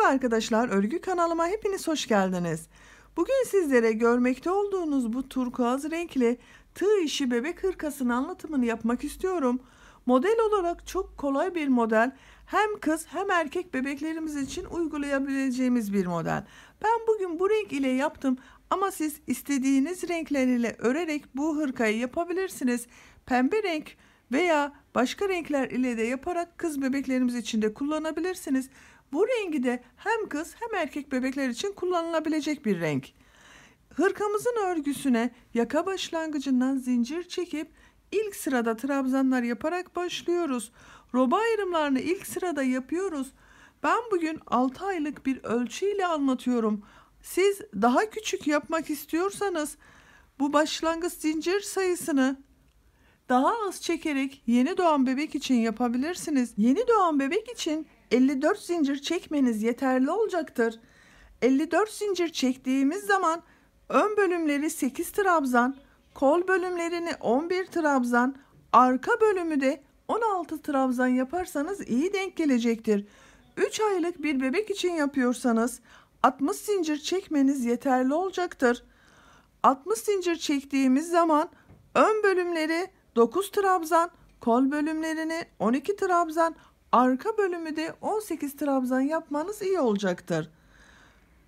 Merhaba arkadaşlar, örgü kanalıma hepiniz hoş geldiniz. Bugün sizlere görmekte olduğunuz bu turkuaz renkli tığ işi bebek hırkasının anlatımını yapmak istiyorum. Model olarak çok kolay bir model. Hem kız hem erkek bebeklerimiz için uygulayabileceğimiz bir model. Ben bugün bu renk ile yaptım ama siz istediğiniz renkler ile örerek bu hırkayı yapabilirsiniz. Pembe renk veya başka renkler ile de yaparak kız bebeklerimiz için de kullanabilirsiniz. Bu rengi de hem kız hem erkek bebekler için kullanılabilecek bir renk. Hırkamızın örgüsüne yaka başlangıcından zincir çekip ilk sırada trabzanlar yaparak başlıyoruz. Roba ayrımlarını ilk sırada yapıyoruz. Ben bugün 6 aylık bir ölçüyle anlatıyorum. Siz daha küçük yapmak istiyorsanız bu başlangıç zincir sayısını daha az çekerek yeni doğan bebek için yapabilirsiniz. Yeni doğan bebek için 54 zincir çekmeniz yeterli olacaktır. 54 zincir çektiğimiz zaman ön bölümleri 8 trabzan, kol bölümlerini 11 trabzan, arka bölümü de 16 trabzan yaparsanız iyi denk gelecektir. 3 aylık bir bebek için yapıyorsanız 60 zincir çekmeniz yeterli olacaktır. 60 zincir çektiğimiz zaman ön bölümleri 9 trabzan, kol bölümlerini 12 trabzan, Arka bölümü de 18 trabzan yapmanız iyi olacaktır.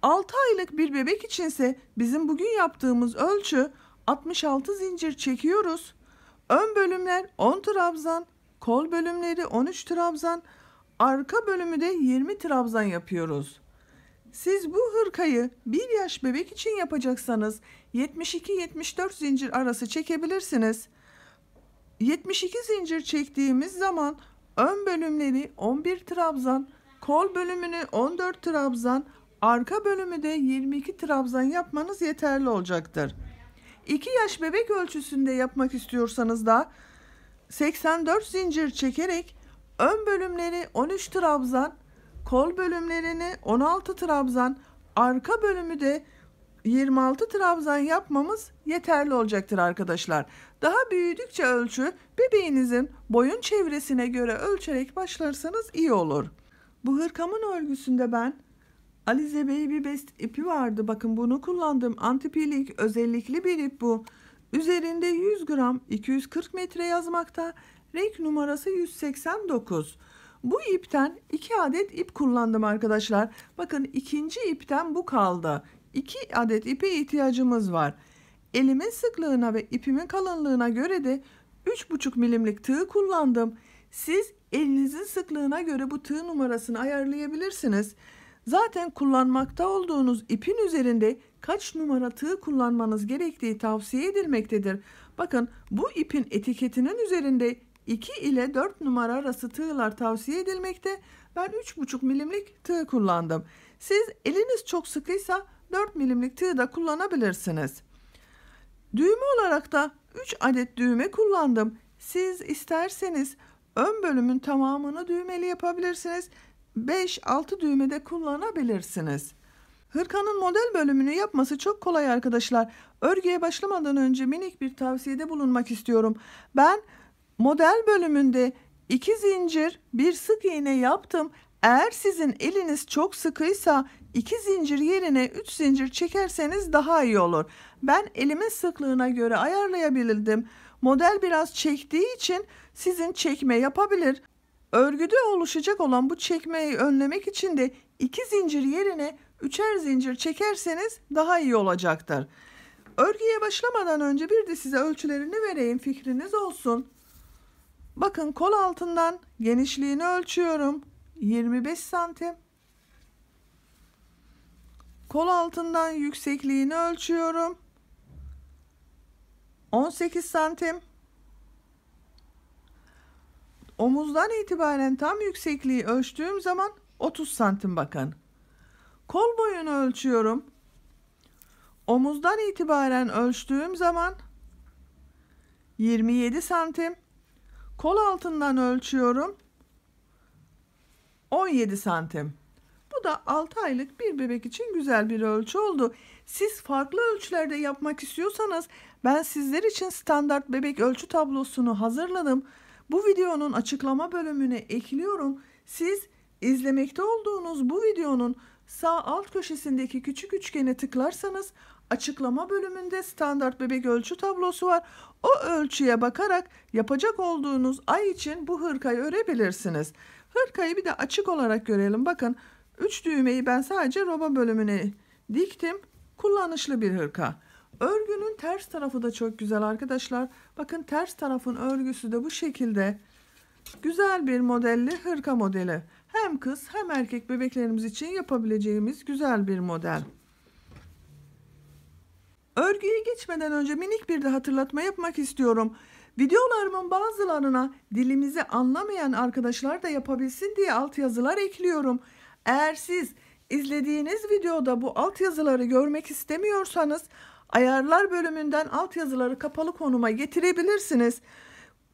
6 aylık bir bebek içinse bizim bugün yaptığımız ölçü 66 zincir çekiyoruz. Ön bölümler 10 trabzan, kol bölümleri 13 trabzan, arka bölümü de 20 trabzan yapıyoruz. Siz bu hırkayı 1 yaş bebek için yapacaksanız 72-74 zincir arası çekebilirsiniz. 72 zincir çektiğimiz zaman Ön bölümleri 11 trabzan, kol bölümünü 14 trabzan, arka bölümü de 22 trabzan yapmanız yeterli olacaktır. 2 yaş bebek ölçüsünde yapmak istiyorsanız da 84 zincir çekerek ön bölümleri 13 trabzan, kol bölümlerini 16 trabzan, arka bölümü de 26 trabzan yapmamız yeterli olacaktır arkadaşlar. Daha büyüdükçe ölçü bebeğinizin boyun çevresine göre ölçerek başlarsanız iyi olur. Bu hırkamın örgüsünde ben Alize Baby Best ipi vardı. Bakın bunu kullandım. Antipilik özellikli bir ip bu. Üzerinde 100 gram 240 metre yazmakta. Renk numarası 189. Bu ipten 2 adet ip kullandım arkadaşlar. Bakın ikinci ipten bu kaldı. 2 adet ipe ihtiyacımız var. Elimin sıklığına ve ipimin kalınlığına göre de 3,5 milimlik tığ kullandım. Siz elinizin sıklığına göre bu tığ numarasını ayarlayabilirsiniz. Zaten kullanmakta olduğunuz ipin üzerinde kaç numara tığ kullanmanız gerektiği tavsiye edilmektedir. Bakın bu ipin etiketinin üzerinde 2 ile 4 numara arası tığlar tavsiye edilmekte. Ben 3,5 milimlik tığ kullandım. Siz eliniz çok sıkıysa 4 milimlik tığ da kullanabilirsiniz. Düğme olarak da 3 adet düğme kullandım. Siz isterseniz ön bölümün tamamını düğmeli yapabilirsiniz. 5-6 düğme de kullanabilirsiniz. Hırkanın model bölümünü yapması çok kolay arkadaşlar. Örgüye başlamadan önce minik bir tavsiyede bulunmak istiyorum. Ben model bölümünde 2 zincir, 1 sık iğne yaptım. Eğer sizin eliniz çok sıkıysa 2 zincir yerine 3 zincir çekerseniz daha iyi olur. Ben elimin sıklığına göre ayarlayabildim. Model biraz çektiği için sizin çekme yapabilir. Örgüde oluşacak olan bu çekmeyi önlemek için de 2 zincir yerine 3'er zincir çekerseniz daha iyi olacaktır. Örgüye başlamadan önce bir de size ölçülerini vereyim fikriniz olsun. Bakın kol altından genişliğini ölçüyorum. 25 santim. Kol altından yüksekliğini ölçüyorum. 18 santim. Omuzdan itibaren tam yüksekliği ölçtüğüm zaman 30 santim bakın. Kol boyunu ölçüyorum. Omuzdan itibaren ölçtüğüm zaman 27 santim. Kol altından ölçüyorum. 17 santim. Bu da 6 aylık bir bebek için güzel bir ölçü oldu. Siz farklı ölçülerde yapmak istiyorsanız ben sizler için standart bebek ölçü tablosunu hazırladım. Bu videonun açıklama bölümüne ekliyorum. Siz izlemekte olduğunuz bu videonun sağ alt köşesindeki küçük üçgene tıklarsanız açıklama bölümünde standart bebek ölçü tablosu var. O ölçüye bakarak yapacak olduğunuz ay için bu hırkayı örebilirsiniz. Hırkayı bir de açık olarak görelim. Bakın 3 düğmeyi ben sadece roba bölümüne diktim. Kullanışlı bir hırka. Örgünün ters tarafı da çok güzel arkadaşlar. Bakın ters tarafın örgüsü de bu şekilde. Güzel bir modelli hırka modeli. Hem kız hem erkek bebeklerimiz için yapabileceğimiz güzel bir model. Örgüye geçmeden önce minik bir de hatırlatma yapmak istiyorum. Videolarımın bazılarına dilimizi anlamayan arkadaşlar da yapabilsin diye altyazılar ekliyorum. Eğer siz izlediğiniz videoda bu altyazıları görmek istemiyorsanız ayarlar bölümünden altyazıları kapalı konuma getirebilirsiniz.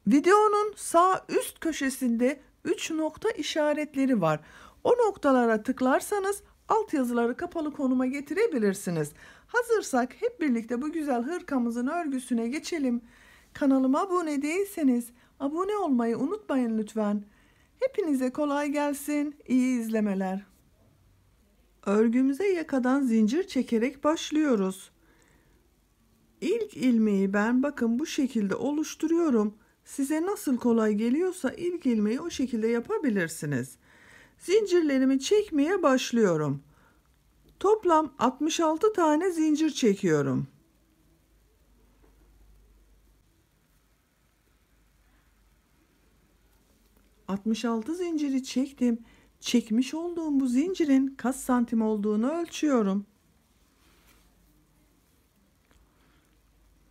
Videonun sağ üst köşesinde 3 nokta işaretleri var. O noktalara tıklarsanız altyazıları kapalı konuma getirebilirsiniz. Hazırsak hep birlikte bu güzel hırkamızın örgüsüne geçelim. Kanalıma abone değilseniz abone olmayı unutmayın lütfen. Hepinize kolay gelsin. İyi izlemeler. Örgümüze yakadan zincir çekerek başlıyoruz. İlk ilmeği ben bakın bu şekilde oluşturuyorum. Size nasıl kolay geliyorsa ilk ilmeği o şekilde yapabilirsiniz. Zincirlerimi çekmeye başlıyorum. Toplam 66 tane zincir çekiyorum. 66 zinciri çektim. Çekmiş olduğum bu zincirin kaç santim olduğunu ölçüyorum.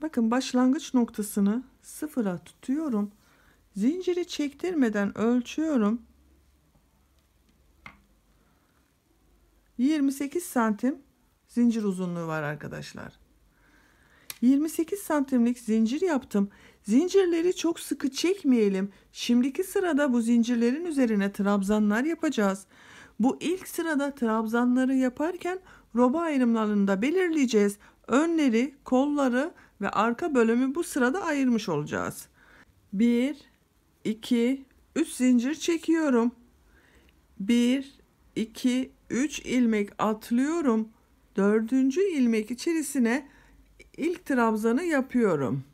Bakın başlangıç noktasını sıfıra tutuyorum. Zinciri çektirmeden ölçüyorum. 28 santim zincir uzunluğu var arkadaşlar. 28 santimlik zincir yaptım. Zincirleri çok sıkı çekmeyelim. Şimdiki sırada bu zincirlerin üzerine trabzanlar yapacağız. Bu ilk sırada trabzanları yaparken roba ayrımlarını da belirleyeceğiz. Önleri, kolları ve arka bölümü bu sırada ayırmış olacağız. 1 2 3 zincir çekiyorum. 1 2 3 ilmek atlıyorum. 4. ilmek içerisine ilk trabzanı yapıyorum.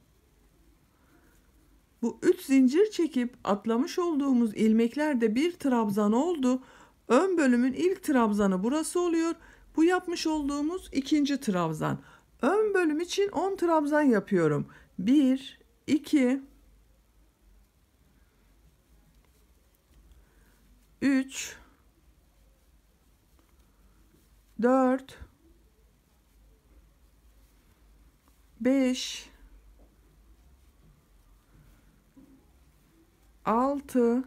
Bu üç zincir çekip atlamış olduğumuz ilmeklerde bir trabzan oldu. Ön bölümün ilk trabzanı burası oluyor. Bu yapmış olduğumuz ikinci trabzan. Ön bölüm için 10 trabzan yapıyorum. 1 2 3 4 5 6 7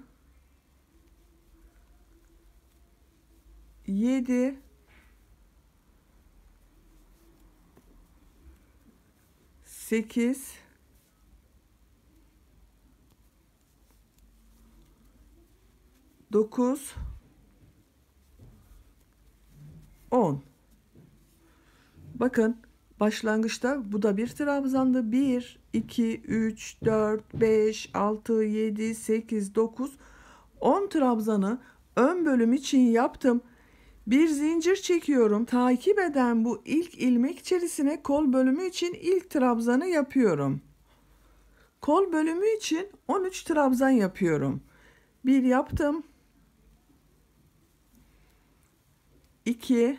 8 9 10 Bakın Başlangıçta bu da bir trabzandı. 1, 2, 3, 4, 5, 6, 7, 8, 9, 10 trabzanı ön bölüm için yaptım. Bir zincir çekiyorum. Takip eden bu ilk ilmek içerisine kol bölümü için ilk trabzanı yapıyorum. Kol bölümü için 13 trabzan yapıyorum. 1 yaptım. 2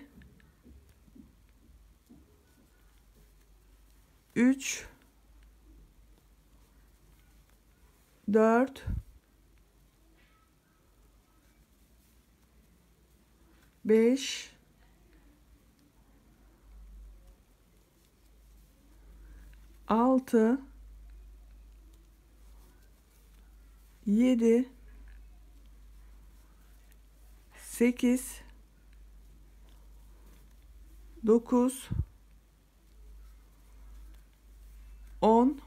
3 4 5 6 7 8 9 10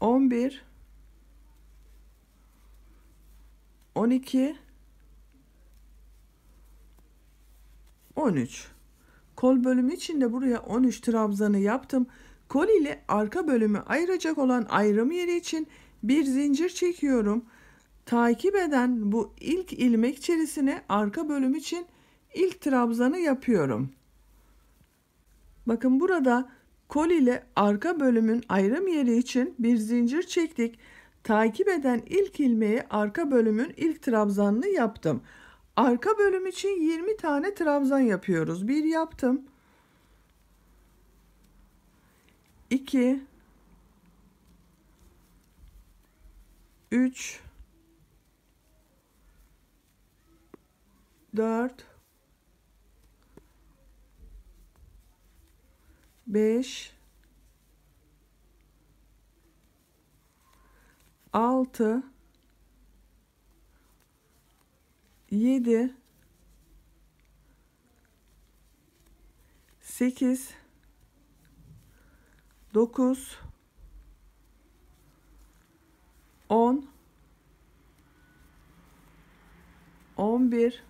11 12 13 Kol bölümü için de buraya 13 trabzanı yaptım. Kol ile arka bölümü ayıracak olan ayrım yeri için bir zincir çekiyorum. Takip eden bu ilk ilmek içerisine arka bölüm için ilk trabzanı yapıyorum. Bakın burada kol ile arka bölümün ayrım yeri için bir zincir çektik. Takip eden ilk ilmeği arka bölümün ilk trabzanını yaptım. Arka bölüm için 20 tane trabzan yapıyoruz. Bir yaptım. 2 3 4 5 6 7 8 9 10 11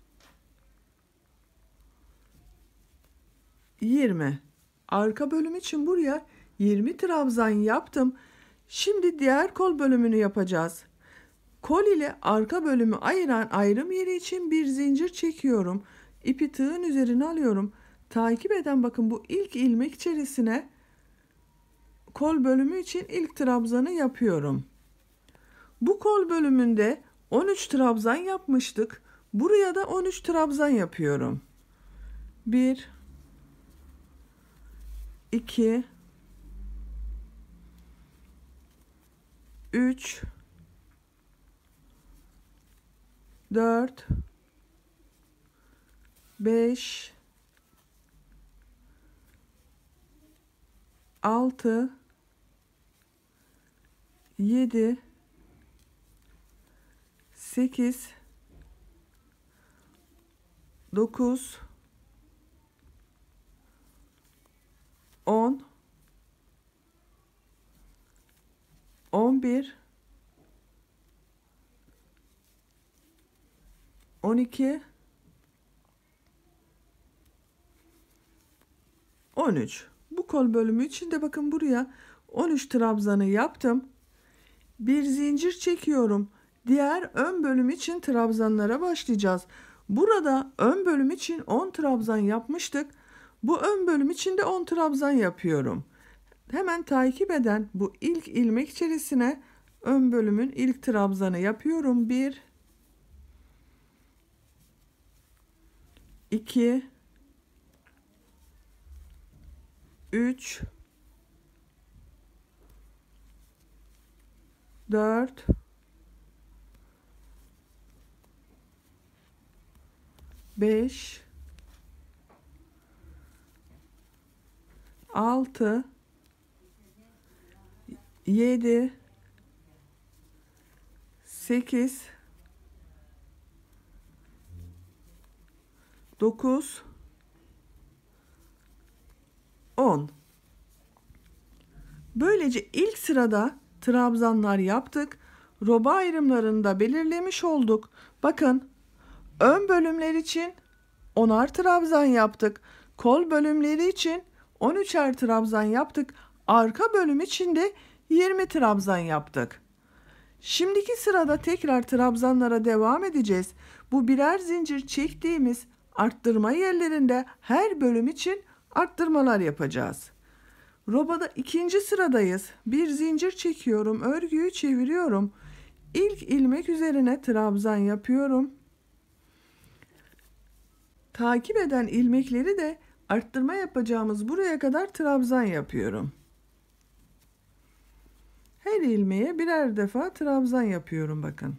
20. Arka bölüm için buraya 20 trabzan yaptım. Şimdi diğer kol bölümünü yapacağız. Kol ile arka bölümü ayıran ayrım yeri için bir zincir çekiyorum. İpi tığın üzerine alıyorum. Takip eden bakın bu ilk ilmek içerisine kol bölümü için ilk trabzanı yapıyorum. Bu kol bölümünde 13 trabzan yapmıştık. Buraya da 13 trabzan yapıyorum. 1 2 3 4 5 6 7 8 9 10, 11, 12, 13. Bu kol bölümü içinde bakın buraya 13 trabzanı yaptım. Bir zincir çekiyorum. Diğer ön bölüm için trabzanlara başlayacağız. Burada ön bölüm için 10 trabzan yapmıştık. Bu ön bölüm içinde 10 trabzan yapıyorum. Hemen takip eden bu ilk ilmek içerisine ön bölümün ilk trabzanı yapıyorum. 1 2 3 4 5 6 7 8 9 10 Böylece ilk sırada trabzanlar yaptık. Roba ayrımlarını belirlemiş olduk. Bakın ön bölümler için onar trabzan yaptık. Kol bölümleri için 13'er trabzan yaptık. Arka bölüm içinde 20 trabzan yaptık. Şimdiki sırada tekrar trabzanlara devam edeceğiz. Bu birer zincir çektiğimiz arttırma yerlerinde her bölüm için arttırmalar yapacağız. Robada ikinci sıradayız. Bir zincir çekiyorum, örgüyü çeviriyorum. İlk ilmek üzerine trabzan yapıyorum. Takip eden ilmekleri de arttırma yapacağımız buraya kadar trabzan yapıyorum. Her ilmeğe birer defa trabzan yapıyorum bakın.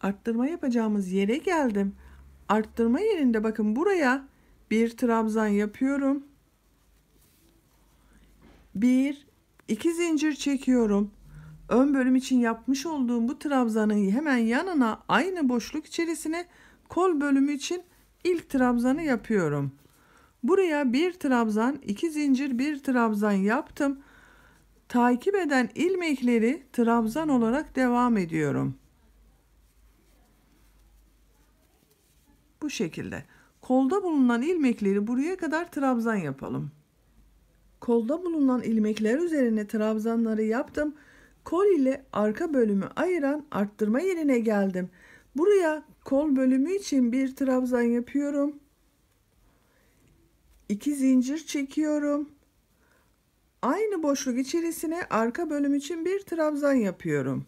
arttırma yapacağımız yere geldim. Arttırma yerinde bakın buraya bir trabzan yapıyorum. Bir, iki zincir çekiyorum. Ön bölüm için yapmış olduğum bu trabzanın hemen yanına aynı boşluk içerisine kol bölümü için ilk trabzanı yapıyorum. Buraya bir trabzan, iki zincir, bir trabzan yaptım. Takip eden ilmekleri trabzan olarak devam ediyorum. Bu şekilde. Kolda bulunan ilmekleri buraya kadar trabzan yapalım. Kolda bulunan ilmekler üzerine trabzanları yaptım. Kol ile arka bölümü ayıran arttırma yerine geldim. Buraya kol bölümü için bir trabzan yapıyorum. 2 zincir çekiyorum. Aynı boşluk içerisine arka bölüm için bir trabzan yapıyorum.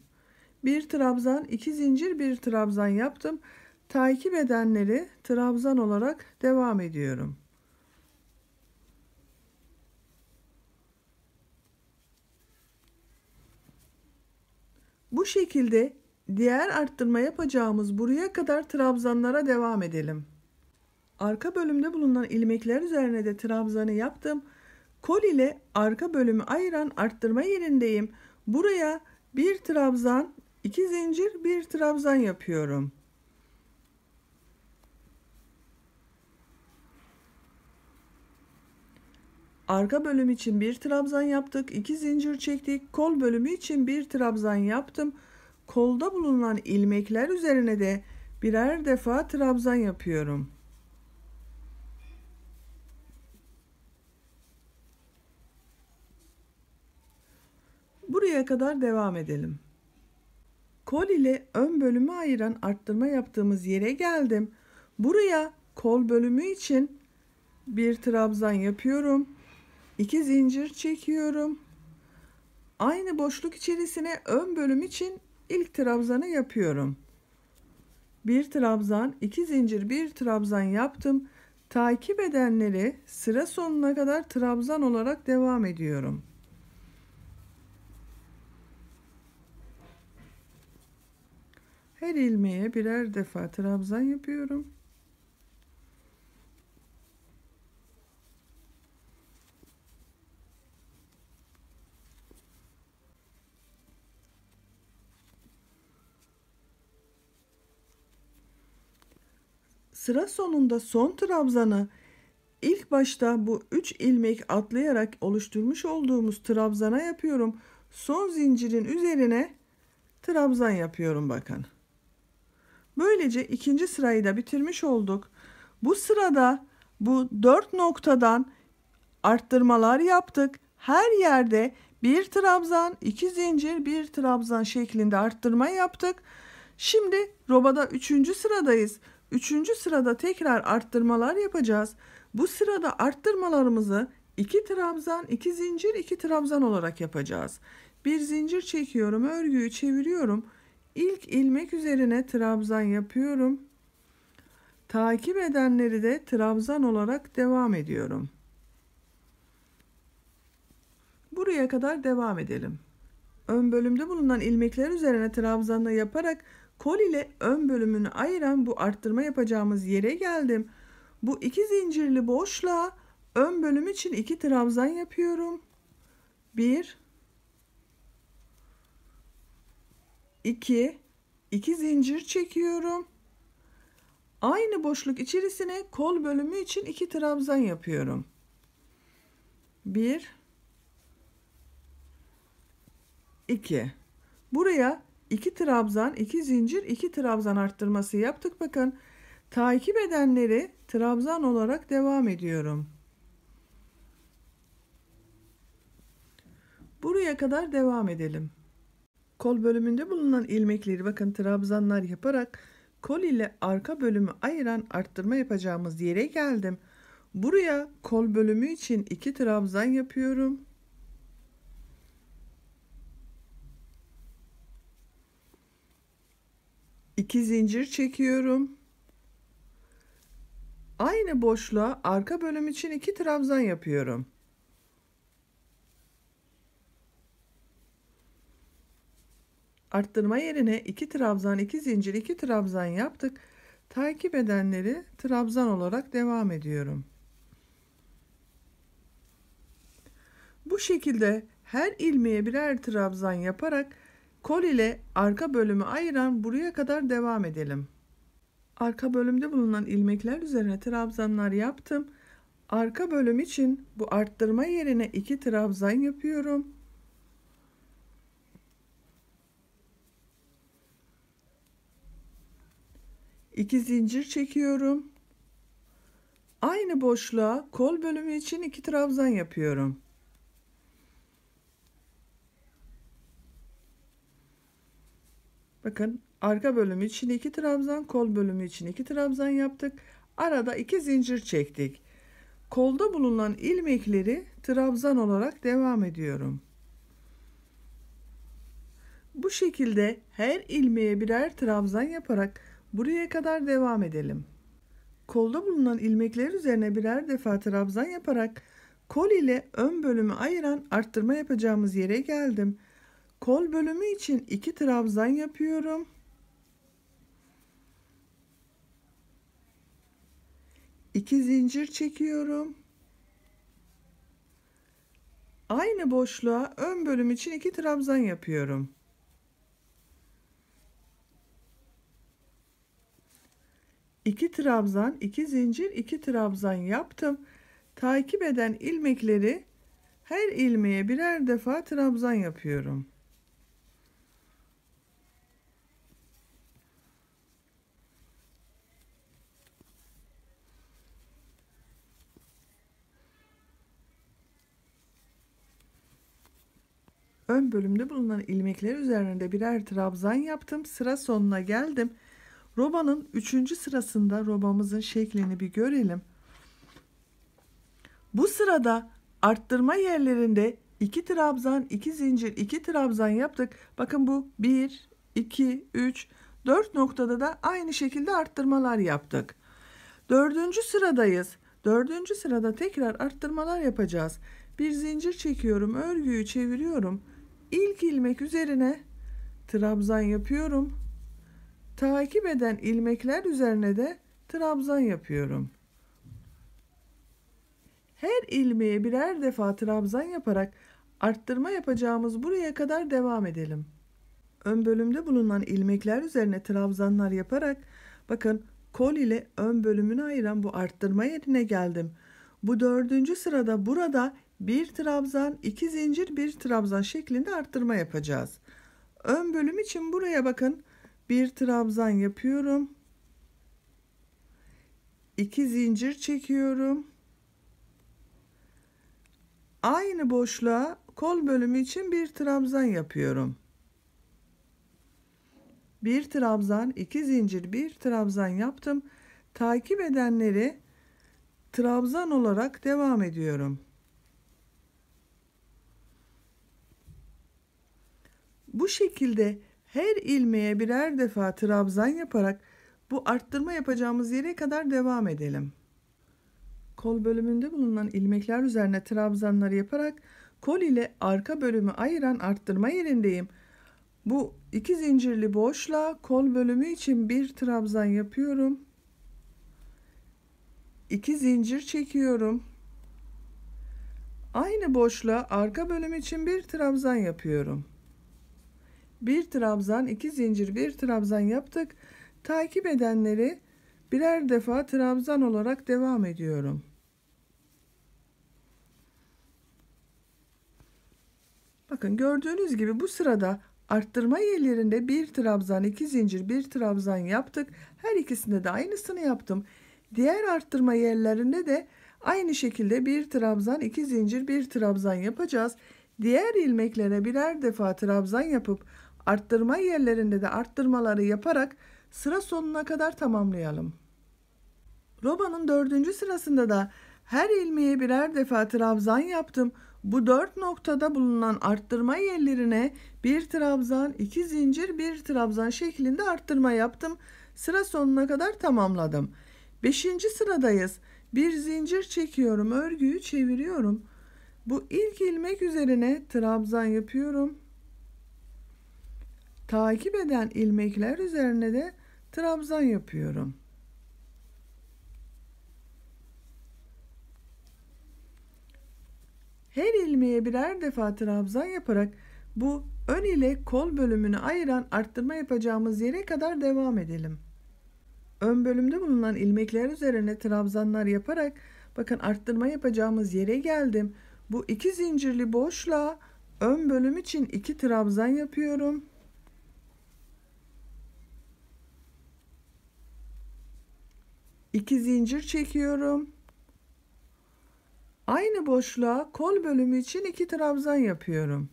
Bir trabzan, iki zincir, bir trabzan yaptım takip edenleri trabzan olarak devam ediyorum. Bu şekilde diğer arttırma yapacağımız buraya kadar trabzanlara devam edelim. Arka bölümde bulunan ilmekler üzerine de trabzanı yaptım. Kol ile arka bölümü ayıran arttırma yerindeyim. Buraya bir trabzan, iki zincir, bir trabzan yapıyorum. Arka bölüm için bir trabzan yaptık. 2 zincir çektik. Kol bölümü için bir trabzan yaptım. Kolda bulunan ilmekler üzerine de birer defa trabzan yapıyorum. Buraya kadar devam edelim. Kol ile ön bölümü ayıran arttırma yaptığımız yere geldim. Buraya kol bölümü için bir trabzan yapıyorum. 2 zincir çekiyorum. Aynı boşluk içerisine ön bölüm için ilk trabzanı yapıyorum. Bir trabzan, iki zincir, bir trabzan yaptım. Takip edenleri sıra sonuna kadar trabzan olarak devam ediyorum. Her ilmeğe birer defa trabzan yapıyorum. sıra sonunda son trabzanı ilk başta bu 3 ilmek atlayarak oluşturmuş olduğumuz trabzana yapıyorum. Son zincirin üzerine trabzan yapıyorum bakın. Böylece ikinci sırayı da bitirmiş olduk. Bu sırada bu 4 noktadan arttırmalar yaptık. Her yerde bir trabzan, iki zincir, bir trabzan şeklinde arttırma yaptık. Şimdi robada 3. sıradayız. Üçüncü sırada tekrar arttırmalar yapacağız. Bu sırada arttırmalarımızı 2 trabzan, 2 zincir, 2 trabzan olarak yapacağız. Bir zincir çekiyorum, örgüyü çeviriyorum. İlk ilmek üzerine trabzan yapıyorum. Takip edenleri de trabzan olarak devam ediyorum. Buraya kadar devam edelim. Ön bölümde bulunan ilmekler üzerine trabzanla yaparak kol ile ön bölümünü ayıran bu arttırma yapacağımız yere geldim. Bu iki zincirli boşluğa ön bölüm için iki trabzan yapıyorum. 1 2 2 zincir çekiyorum. Aynı boşluk içerisine kol bölümü için iki trabzan yapıyorum. 1 2 Buraya 2 trabzan, 2 zincir, 2 trabzan arttırması yaptık. Bakın takip edenleri trabzan olarak devam ediyorum. Buraya kadar devam edelim. Kol bölümünde bulunan ilmekleri bakın trabzanlar yaparak kol ile arka bölümü ayıran arttırma yapacağımız yere geldim. Buraya kol bölümü için 2 trabzan yapıyorum. 2 zincir çekiyorum. Aynı boşluğa arka bölüm için 2 trabzan yapıyorum. Arttırma yerine 2 trabzan, 2 zincir, 2 trabzan yaptık. Takip edenleri trabzan olarak devam ediyorum. Bu şekilde her ilmeğe birer trabzan yaparak Kol ile arka bölümü ayıran buraya kadar devam edelim. Arka bölümde bulunan ilmekler üzerine trabzanlar yaptım. Arka bölüm için bu arttırma yerine iki trabzan yapıyorum. İki zincir çekiyorum. Aynı boşluğa kol bölümü için iki trabzan yapıyorum. Bakın arka bölümü için 2 trabzan, kol bölümü için 2 trabzan yaptık. Arada 2 zincir çektik. Kolda bulunan ilmekleri trabzan olarak devam ediyorum. Bu şekilde her ilmeğe birer trabzan yaparak buraya kadar devam edelim. Kolda bulunan ilmekler üzerine birer defa trabzan yaparak kol ile ön bölümü ayıran arttırma yapacağımız yere geldim. Kol bölümü için iki trabzan yapıyorum. İki zincir çekiyorum. Aynı boşluğa ön bölüm için iki trabzan yapıyorum. İki trabzan, iki zincir, iki trabzan yaptım. Takip eden ilmekleri her ilmeğe birer defa trabzan yapıyorum. Ön bölümde bulunan ilmekler üzerinde birer trabzan yaptım. Sıra sonuna geldim. Robanın 3. sırasında robamızın şeklini bir görelim. Bu sırada arttırma yerlerinde 2 trabzan, 2 zincir, 2 trabzan yaptık. Bakın bu 1, 2, 3, 4 noktada da aynı şekilde arttırmalar yaptık. 4. sıradayız. 4. sırada tekrar arttırmalar yapacağız. Bir zincir çekiyorum, örgüyü çeviriyorum ilk ilmek üzerine trabzan yapıyorum. Takip eden ilmekler üzerine de trabzan yapıyorum. Her ilmeğe birer defa trabzan yaparak arttırma yapacağımız buraya kadar devam edelim. Ön bölümde bulunan ilmekler üzerine trabzanlar yaparak bakın kol ile ön bölümünü ayıran bu arttırma yerine geldim. Bu dördüncü sırada burada bir trabzan, iki zincir, bir trabzan şeklinde arttırma yapacağız. Ön bölüm için buraya bakın. Bir trabzan yapıyorum. 2 zincir çekiyorum. Aynı boşluğa kol bölümü için bir trabzan yapıyorum. Bir trabzan, iki zincir, bir trabzan yaptım. Takip edenleri trabzan olarak devam ediyorum. Bu şekilde her ilmeğe birer defa trabzan yaparak bu arttırma yapacağımız yere kadar devam edelim. Kol bölümünde bulunan ilmekler üzerine trabzanları yaparak kol ile arka bölümü ayıran arttırma yerindeyim. Bu iki zincirli boşla kol bölümü için bir trabzan yapıyorum. İki zincir çekiyorum. Aynı boşluğa arka bölüm için bir trabzan yapıyorum bir trabzan, iki zincir, bir trabzan yaptık. Takip edenleri birer defa trabzan olarak devam ediyorum. Bakın gördüğünüz gibi bu sırada arttırma yerlerinde bir trabzan, iki zincir, bir trabzan yaptık. Her ikisinde de aynısını yaptım. Diğer arttırma yerlerinde de aynı şekilde bir trabzan, iki zincir, bir trabzan yapacağız. Diğer ilmeklere birer defa trabzan yapıp Arttırma yerlerinde de arttırmaları yaparak sıra sonuna kadar tamamlayalım. Robanın dördüncü sırasında da her ilmeğe birer defa trabzan yaptım. Bu dört noktada bulunan arttırma yerlerine bir trabzan, iki zincir, bir trabzan şeklinde arttırma yaptım. Sıra sonuna kadar tamamladım. Beşinci sıradayız. Bir zincir çekiyorum, örgüyü çeviriyorum. Bu ilk ilmek üzerine trabzan yapıyorum takip eden ilmekler üzerine de trabzan yapıyorum. Her ilmeğe birer defa trabzan yaparak bu ön ile kol bölümünü ayıran arttırma yapacağımız yere kadar devam edelim. Ön bölümde bulunan ilmekler üzerine trabzanlar yaparak bakın arttırma yapacağımız yere geldim. Bu iki zincirli boşluğa ön bölüm için iki trabzan yapıyorum. 2 zincir çekiyorum. Aynı boşluğa kol bölümü için 2 trabzan yapıyorum.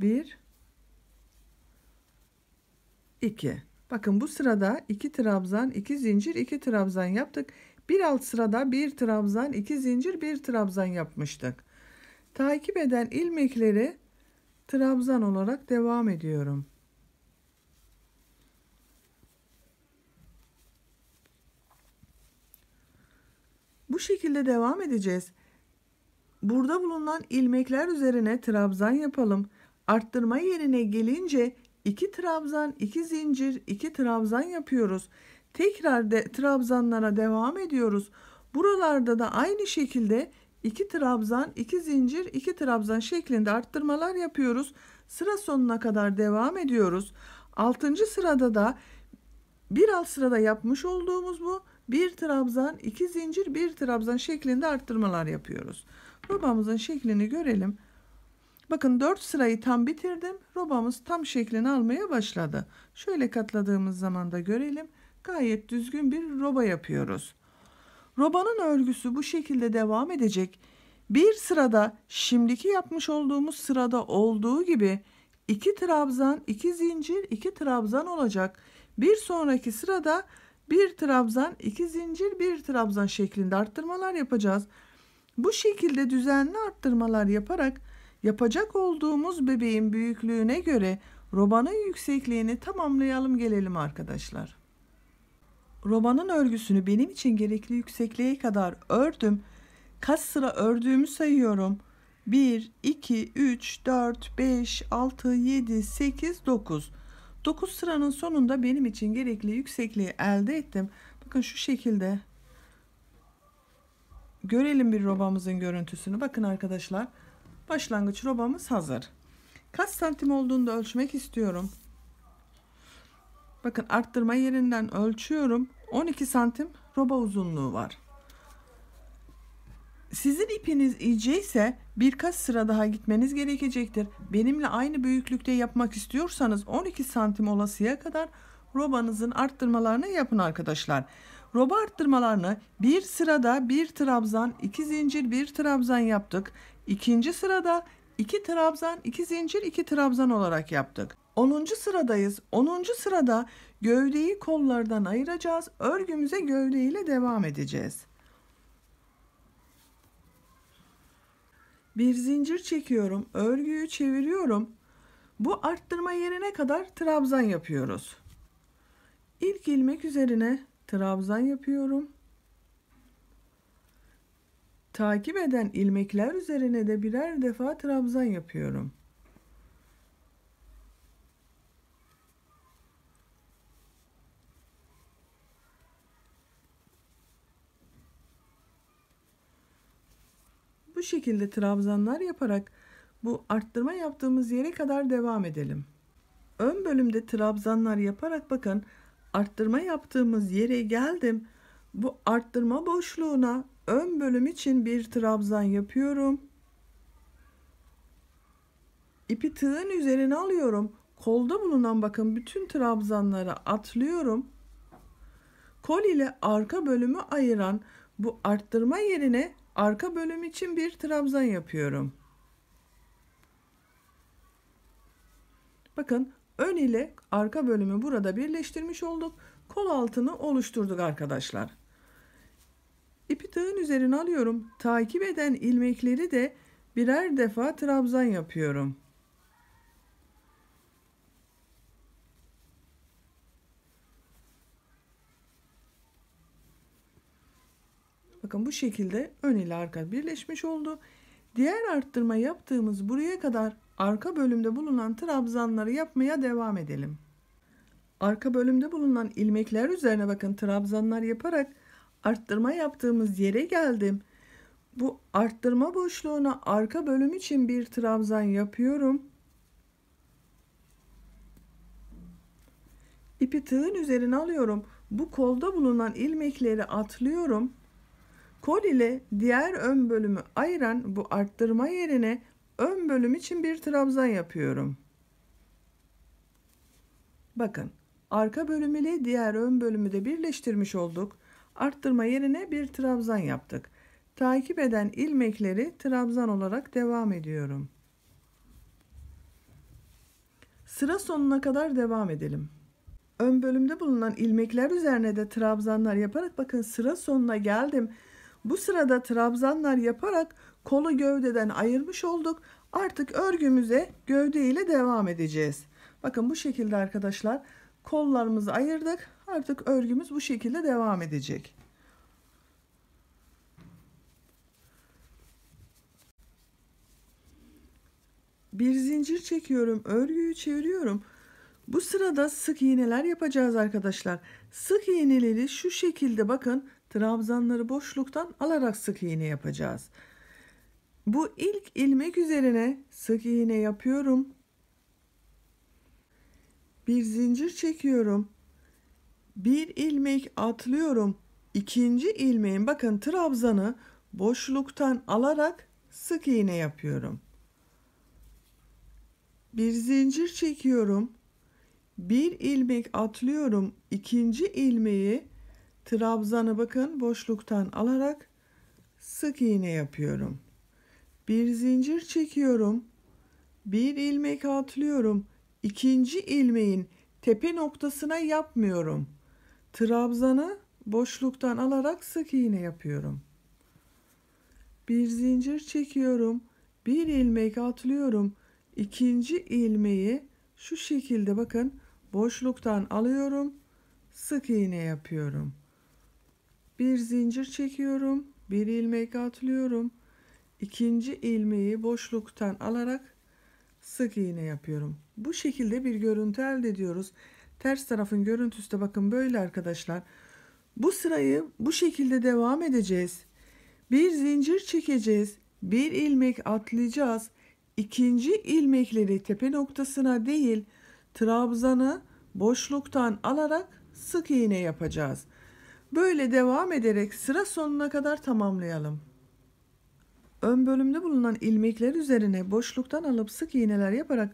1 2 Bakın bu sırada 2 trabzan, 2 zincir, 2 trabzan yaptık. Bir alt sırada 1 trabzan, 2 zincir, 1 trabzan yapmıştık. Takip eden ilmekleri trabzan olarak devam ediyorum. şekilde devam edeceğiz. Burada bulunan ilmekler üzerine trabzan yapalım. Arttırma yerine gelince 2 trabzan, 2 zincir, 2 trabzan yapıyoruz. Tekrar de trabzanlara devam ediyoruz. Buralarda da aynı şekilde 2 trabzan, 2 zincir, 2 trabzan şeklinde arttırmalar yapıyoruz. Sıra sonuna kadar devam ediyoruz. 6. sırada da bir alt sırada yapmış olduğumuz bu bir trabzan, iki zincir, bir trabzan şeklinde arttırmalar yapıyoruz. Robamızın şeklini görelim. Bakın 4 sırayı tam bitirdim. Robamız tam şeklini almaya başladı. Şöyle katladığımız zaman da görelim. Gayet düzgün bir roba yapıyoruz. Robanın örgüsü bu şekilde devam edecek. Bir sırada şimdiki yapmış olduğumuz sırada olduğu gibi 2 trabzan, 2 zincir, 2 trabzan olacak. Bir sonraki sırada bir trabzan, iki zincir, bir trabzan şeklinde arttırmalar yapacağız. Bu şekilde düzenli arttırmalar yaparak yapacak olduğumuz bebeğin büyüklüğüne göre robanın yüksekliğini tamamlayalım gelelim arkadaşlar. Robanın örgüsünü benim için gerekli yüksekliğe kadar ördüm. Kaç sıra ördüğümü sayıyorum. 1, 2, 3, 4, 5, 6, 7, 8, 9. 9 sıranın sonunda benim için gerekli yüksekliği elde ettim. Bakın şu şekilde görelim bir robamızın görüntüsünü. Bakın arkadaşlar başlangıç robamız hazır. Kaç santim olduğunu da ölçmek istiyorum. Bakın arttırma yerinden ölçüyorum. 12 santim roba uzunluğu var. Sizin ipiniz iyice ise birkaç sıra daha gitmeniz gerekecektir. Benimle aynı büyüklükte yapmak istiyorsanız 12 santim olasıya kadar robanızın arttırmalarını yapın arkadaşlar. Roba arttırmalarını bir sırada bir trabzan, iki zincir, bir trabzan yaptık. İkinci sırada iki trabzan, iki zincir, iki trabzan olarak yaptık. 10. sıradayız. 10. sırada gövdeyi kollardan ayıracağız. Örgümüze gövdeyle devam edeceğiz. bir zincir çekiyorum, örgüyü çeviriyorum. Bu arttırma yerine kadar trabzan yapıyoruz. İlk ilmek üzerine trabzan yapıyorum. Takip eden ilmekler üzerine de birer defa trabzan yapıyorum. Bu şekilde trabzanlar yaparak bu arttırma yaptığımız yere kadar devam edelim. Ön bölümde trabzanlar yaparak bakın arttırma yaptığımız yere geldim. Bu arttırma boşluğuna ön bölüm için bir trabzan yapıyorum. İpi tığın üzerine alıyorum. Kolda bulunan bakın bütün trabzanlara atlıyorum. Kol ile arka bölümü ayıran bu arttırma yerine arka bölüm için bir trabzan yapıyorum. Bakın ön ile arka bölümü burada birleştirmiş olduk. Kol altını oluşturduk arkadaşlar. İpi tığın üzerine alıyorum. Takip eden ilmekleri de birer defa trabzan yapıyorum. Bakın bu şekilde ön ile arka birleşmiş oldu. Diğer arttırma yaptığımız buraya kadar arka bölümde bulunan trabzanları yapmaya devam edelim. Arka bölümde bulunan ilmekler üzerine bakın trabzanlar yaparak arttırma yaptığımız yere geldim. Bu arttırma boşluğuna arka bölüm için bir trabzan yapıyorum. İpi tığın üzerine alıyorum. Bu kolda bulunan ilmekleri atlıyorum. Kol ile diğer ön bölümü ayıran bu arttırma yerine ön bölüm için bir trabzan yapıyorum. Bakın arka bölüm ile diğer ön bölümü de birleştirmiş olduk. Arttırma yerine bir trabzan yaptık. Takip eden ilmekleri trabzan olarak devam ediyorum. Sıra sonuna kadar devam edelim. Ön bölümde bulunan ilmekler üzerine de trabzanlar yaparak bakın sıra sonuna geldim. Bu sırada trabzanlar yaparak kolu gövdeden ayırmış olduk. Artık örgümüze gövde ile devam edeceğiz. Bakın bu şekilde arkadaşlar kollarımızı ayırdık. Artık örgümüz bu şekilde devam edecek. Bir zincir çekiyorum. Örgüyü çeviriyorum. Bu sırada sık iğneler yapacağız arkadaşlar. Sık iğneleri şu şekilde bakın trabzanları boşluktan alarak sık iğne yapacağız. Bu ilk ilmek üzerine sık iğne yapıyorum. Bir zincir çekiyorum. Bir ilmek atlıyorum. İkinci ilmeğin bakın trabzanı boşluktan alarak sık iğne yapıyorum. Bir zincir çekiyorum. Bir ilmek atlıyorum. İkinci ilmeği Trabzanı bakın boşluktan alarak sık iğne yapıyorum. Bir zincir çekiyorum. Bir ilmek atlıyorum. İkinci ilmeğin tepe noktasına yapmıyorum. Trabzanı boşluktan alarak sık iğne yapıyorum. Bir zincir çekiyorum. Bir ilmek atlıyorum. İkinci ilmeği şu şekilde bakın boşluktan alıyorum. Sık iğne yapıyorum bir zincir çekiyorum bir ilmek atlıyorum ikinci ilmeği boşluktan alarak sık iğne yapıyorum bu şekilde bir görüntü elde ediyoruz ters tarafın görüntüsü de bakın böyle arkadaşlar bu sırayı bu şekilde devam edeceğiz bir zincir çekeceğiz bir ilmek atlayacağız ikinci ilmekleri tepe noktasına değil trabzanı boşluktan alarak sık iğne yapacağız Böyle devam ederek sıra sonuna kadar tamamlayalım. Ön bölümde bulunan ilmekler üzerine boşluktan alıp sık iğneler yaparak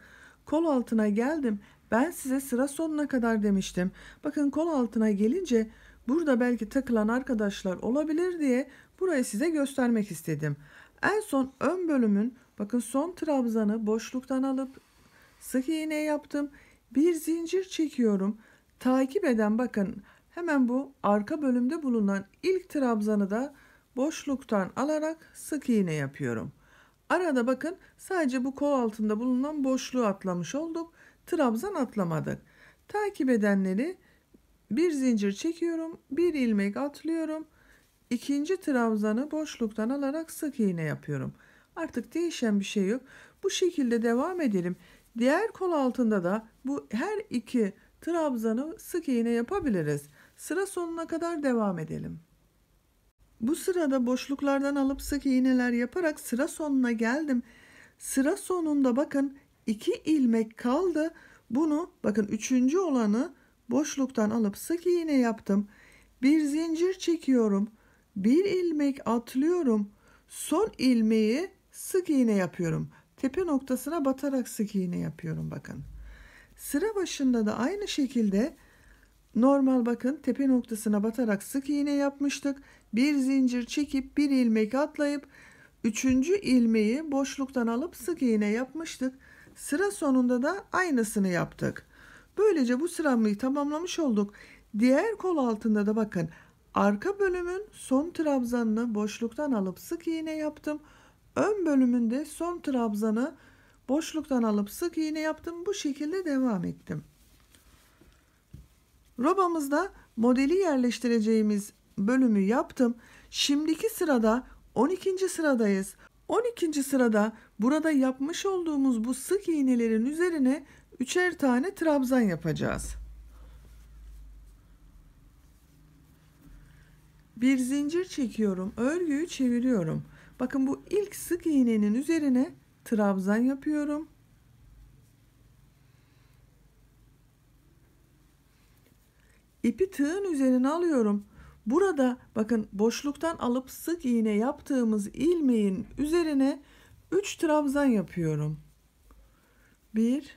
kol altına geldim. Ben size sıra sonuna kadar demiştim. Bakın kol altına gelince burada belki takılan arkadaşlar olabilir diye burayı size göstermek istedim. En son ön bölümün bakın son trabzanı boşluktan alıp sık iğne yaptım. Bir zincir çekiyorum. Takip eden bakın Hemen bu arka bölümde bulunan ilk trabzanı da boşluktan alarak sık iğne yapıyorum. Arada bakın sadece bu kol altında bulunan boşluğu atlamış olduk. Trabzan atlamadık. Takip edenleri bir zincir çekiyorum, bir ilmek atlıyorum. İkinci trabzanı boşluktan alarak sık iğne yapıyorum. Artık değişen bir şey yok. Bu şekilde devam edelim. Diğer kol altında da bu her iki trabzanı sık iğne yapabiliriz. Sıra sonuna kadar devam edelim. Bu sırada boşluklardan alıp sık iğneler yaparak sıra sonuna geldim. Sıra sonunda bakın iki ilmek kaldı. Bunu bakın üçüncü olanı boşluktan alıp sık iğne yaptım. Bir zincir çekiyorum. Bir ilmek atlıyorum. Son ilmeği sık iğne yapıyorum. Tepe noktasına batarak sık iğne yapıyorum bakın. Sıra başında da aynı şekilde Normal bakın tepe noktasına batarak sık iğne yapmıştık. Bir zincir çekip bir ilmek atlayıp üçüncü ilmeği boşluktan alıp sık iğne yapmıştık. Sıra sonunda da aynısını yaptık. Böylece bu sıramıyı tamamlamış olduk. Diğer kol altında da bakın arka bölümün son trabzanını boşluktan alıp sık iğne yaptım. Ön bölümünde son trabzanı boşluktan alıp sık iğne yaptım. Bu şekilde devam ettim. Robamızda modeli yerleştireceğimiz bölümü yaptım. Şimdiki sırada 12. sıradayız. 12. sırada burada yapmış olduğumuz bu sık iğnelerin üzerine üçer tane trabzan yapacağız. Bir zincir çekiyorum. Örgüyü çeviriyorum. Bakın bu ilk sık iğnenin üzerine trabzan yapıyorum. İpi tığın üzerine alıyorum. Burada bakın boşluktan alıp sık iğne yaptığımız ilmeğin üzerine 3 trabzan yapıyorum. 1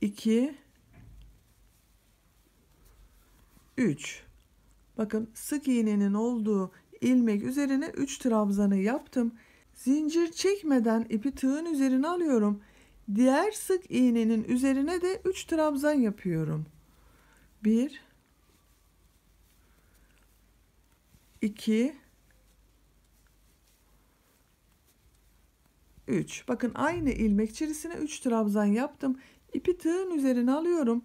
2 3 Bakın sık iğnenin olduğu ilmek üzerine 3 trabzanı yaptım. Zincir çekmeden ipi tığın üzerine alıyorum. Diğer sık iğnenin üzerine de 3 trabzan yapıyorum. 1 2 3. Bakın aynı ilmek içerisine 3 trabzan yaptım. İpi tığın üzerine alıyorum.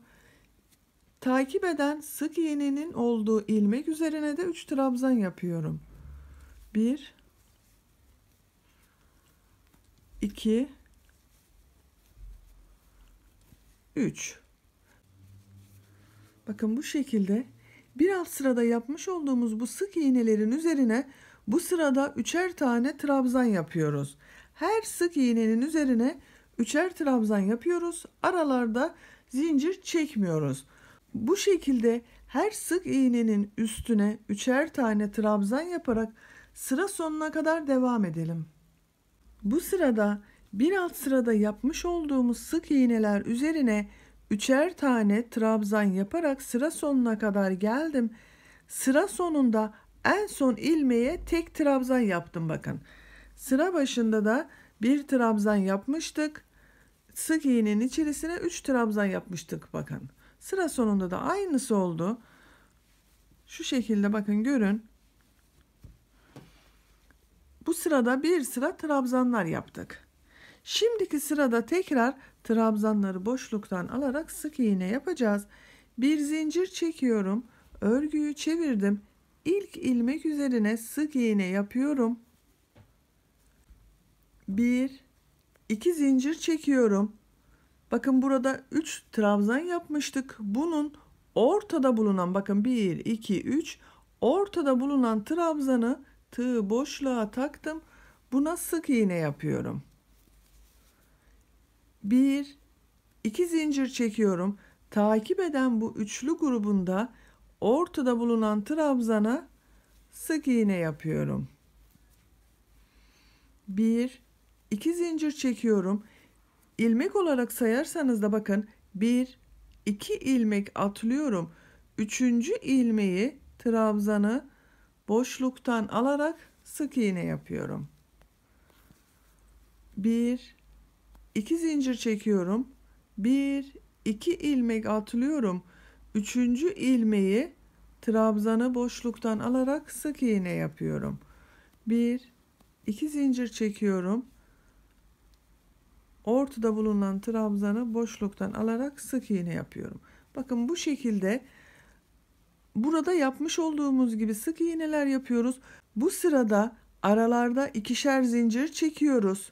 Takip eden sık iğnenin olduğu ilmek üzerine de 3 trabzan yapıyorum. 1 2 3. Bakın bu şekilde bir alt sırada yapmış olduğumuz bu sık iğnelerin üzerine bu sırada üçer tane trabzan yapıyoruz. Her sık iğnenin üzerine üçer trabzan yapıyoruz. Aralarda zincir çekmiyoruz. Bu şekilde her sık iğnenin üstüne üçer tane trabzan yaparak sıra sonuna kadar devam edelim. Bu sırada bir alt sırada yapmış olduğumuz sık iğneler üzerine üçer tane trabzan yaparak sıra sonuna kadar geldim. Sıra sonunda en son ilmeğe tek trabzan yaptım bakın. Sıra başında da bir trabzan yapmıştık. Sık iğnenin içerisine 3 trabzan yapmıştık bakın. Sıra sonunda da aynısı oldu. Şu şekilde bakın görün. Bu sırada bir sıra trabzanlar yaptık. Şimdiki sırada tekrar trabzanları boşluktan alarak sık iğne yapacağız. Bir zincir çekiyorum. Örgüyü çevirdim. İlk ilmek üzerine sık iğne yapıyorum. 1 2 zincir çekiyorum. Bakın burada 3 trabzan yapmıştık. Bunun ortada bulunan bakın 1 2 3 ortada bulunan trabzanı tığ boşluğa taktım. Buna sık iğne yapıyorum. 1 2 zincir çekiyorum. Takip eden bu üçlü grubunda ortada bulunan trabzana sık iğne yapıyorum. 1 2 zincir çekiyorum. İlmek olarak sayarsanız da bakın 1 2 ilmek atlıyorum. Üçüncü ilmeği trabzanı boşluktan alarak sık iğne yapıyorum. 1 2 zincir çekiyorum. 1 2 ilmek atlıyorum. 3. ilmeği trabzanı boşluktan alarak sık iğne yapıyorum. 1 2 zincir çekiyorum. Ortada bulunan trabzanı boşluktan alarak sık iğne yapıyorum. Bakın bu şekilde burada yapmış olduğumuz gibi sık iğneler yapıyoruz. Bu sırada aralarda ikişer zincir çekiyoruz.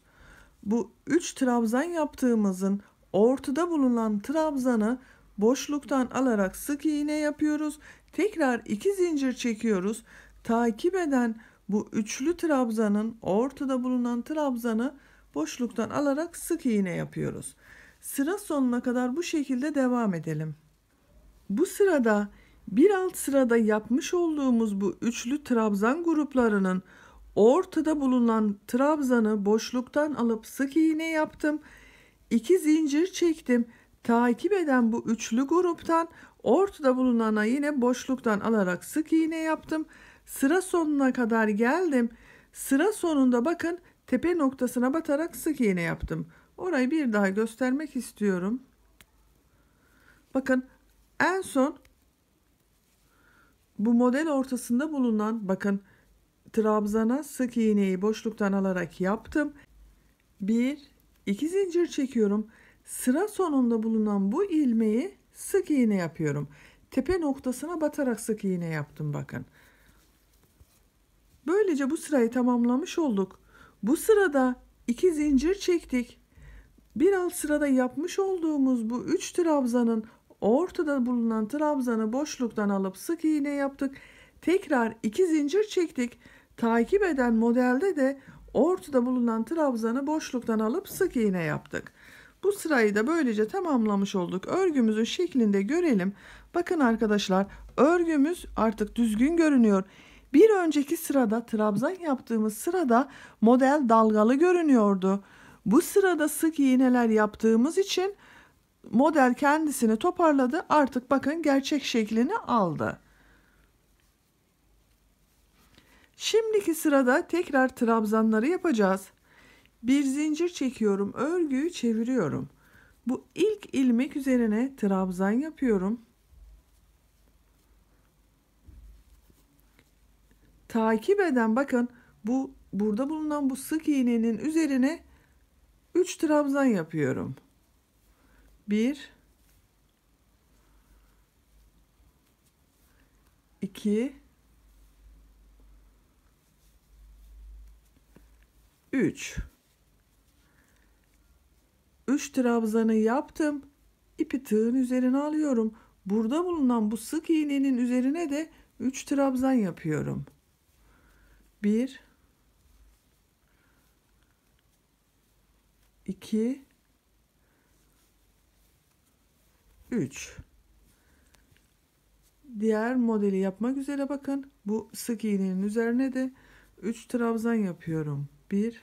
Bu üç trabzan yaptığımızın ortada bulunan trabzanı boşluktan alarak sık iğne yapıyoruz. Tekrar iki zincir çekiyoruz. Takip eden bu üçlü trabzanın ortada bulunan trabzanı boşluktan alarak sık iğne yapıyoruz. Sıra sonuna kadar bu şekilde devam edelim. Bu sırada bir alt sırada yapmış olduğumuz bu üçlü trabzan gruplarının Ortada bulunan trabzanı boşluktan alıp sık iğne yaptım. İki zincir çektim. Takip eden bu üçlü gruptan ortada bulunana yine boşluktan alarak sık iğne yaptım. Sıra sonuna kadar geldim. Sıra sonunda bakın tepe noktasına batarak sık iğne yaptım. Orayı bir daha göstermek istiyorum. Bakın en son bu model ortasında bulunan bakın trabzana sık iğneyi boşluktan alarak yaptım. 1 2 zincir çekiyorum. Sıra sonunda bulunan bu ilmeği sık iğne yapıyorum. Tepe noktasına batarak sık iğne yaptım bakın. Böylece bu sırayı tamamlamış olduk. Bu sırada 2 zincir çektik. Bir alt sırada yapmış olduğumuz bu 3 trabzanın ortada bulunan trabzanı boşluktan alıp sık iğne yaptık. Tekrar 2 zincir çektik. Takip eden modelde de ortada bulunan trabzanı boşluktan alıp sık iğne yaptık. Bu sırayı da böylece tamamlamış olduk. Örgümüzün şeklinde görelim. Bakın arkadaşlar örgümüz artık düzgün görünüyor. Bir önceki sırada trabzan yaptığımız sırada model dalgalı görünüyordu. Bu sırada sık iğneler yaptığımız için model kendisini toparladı. Artık bakın gerçek şeklini aldı. Şimdiki sırada tekrar trabzanları yapacağız. Bir zincir çekiyorum. Örgüyü çeviriyorum. Bu ilk ilmek üzerine trabzan yapıyorum. Takip eden bakın bu burada bulunan bu sık iğnenin üzerine 3 trabzan yapıyorum. 1 2 3 3 trabzanı yaptım. İpi tığın üzerine alıyorum. Burada bulunan bu sık iğnenin üzerine de 3 trabzan yapıyorum. 1 2 3 Diğer modeli yapmak üzere bakın. Bu sık iğnenin üzerine de 3 trabzan yapıyorum. 1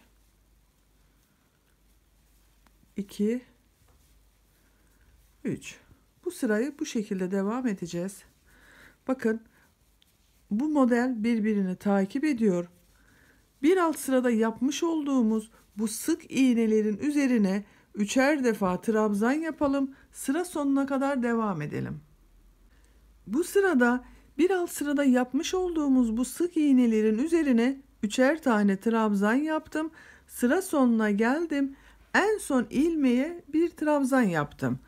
2 3 bu sırayı bu şekilde devam edeceğiz. Bakın bu model birbirini takip ediyor. Bir alt sırada yapmış olduğumuz bu sık iğnelerin üzerine üçer defa trabzan yapalım. Sıra sonuna kadar devam edelim. Bu sırada bir alt sırada yapmış olduğumuz bu sık iğnelerin üzerine Üçer tane trabzan yaptım. Sıra sonuna geldim. En son ilmeğe bir trabzan yaptım.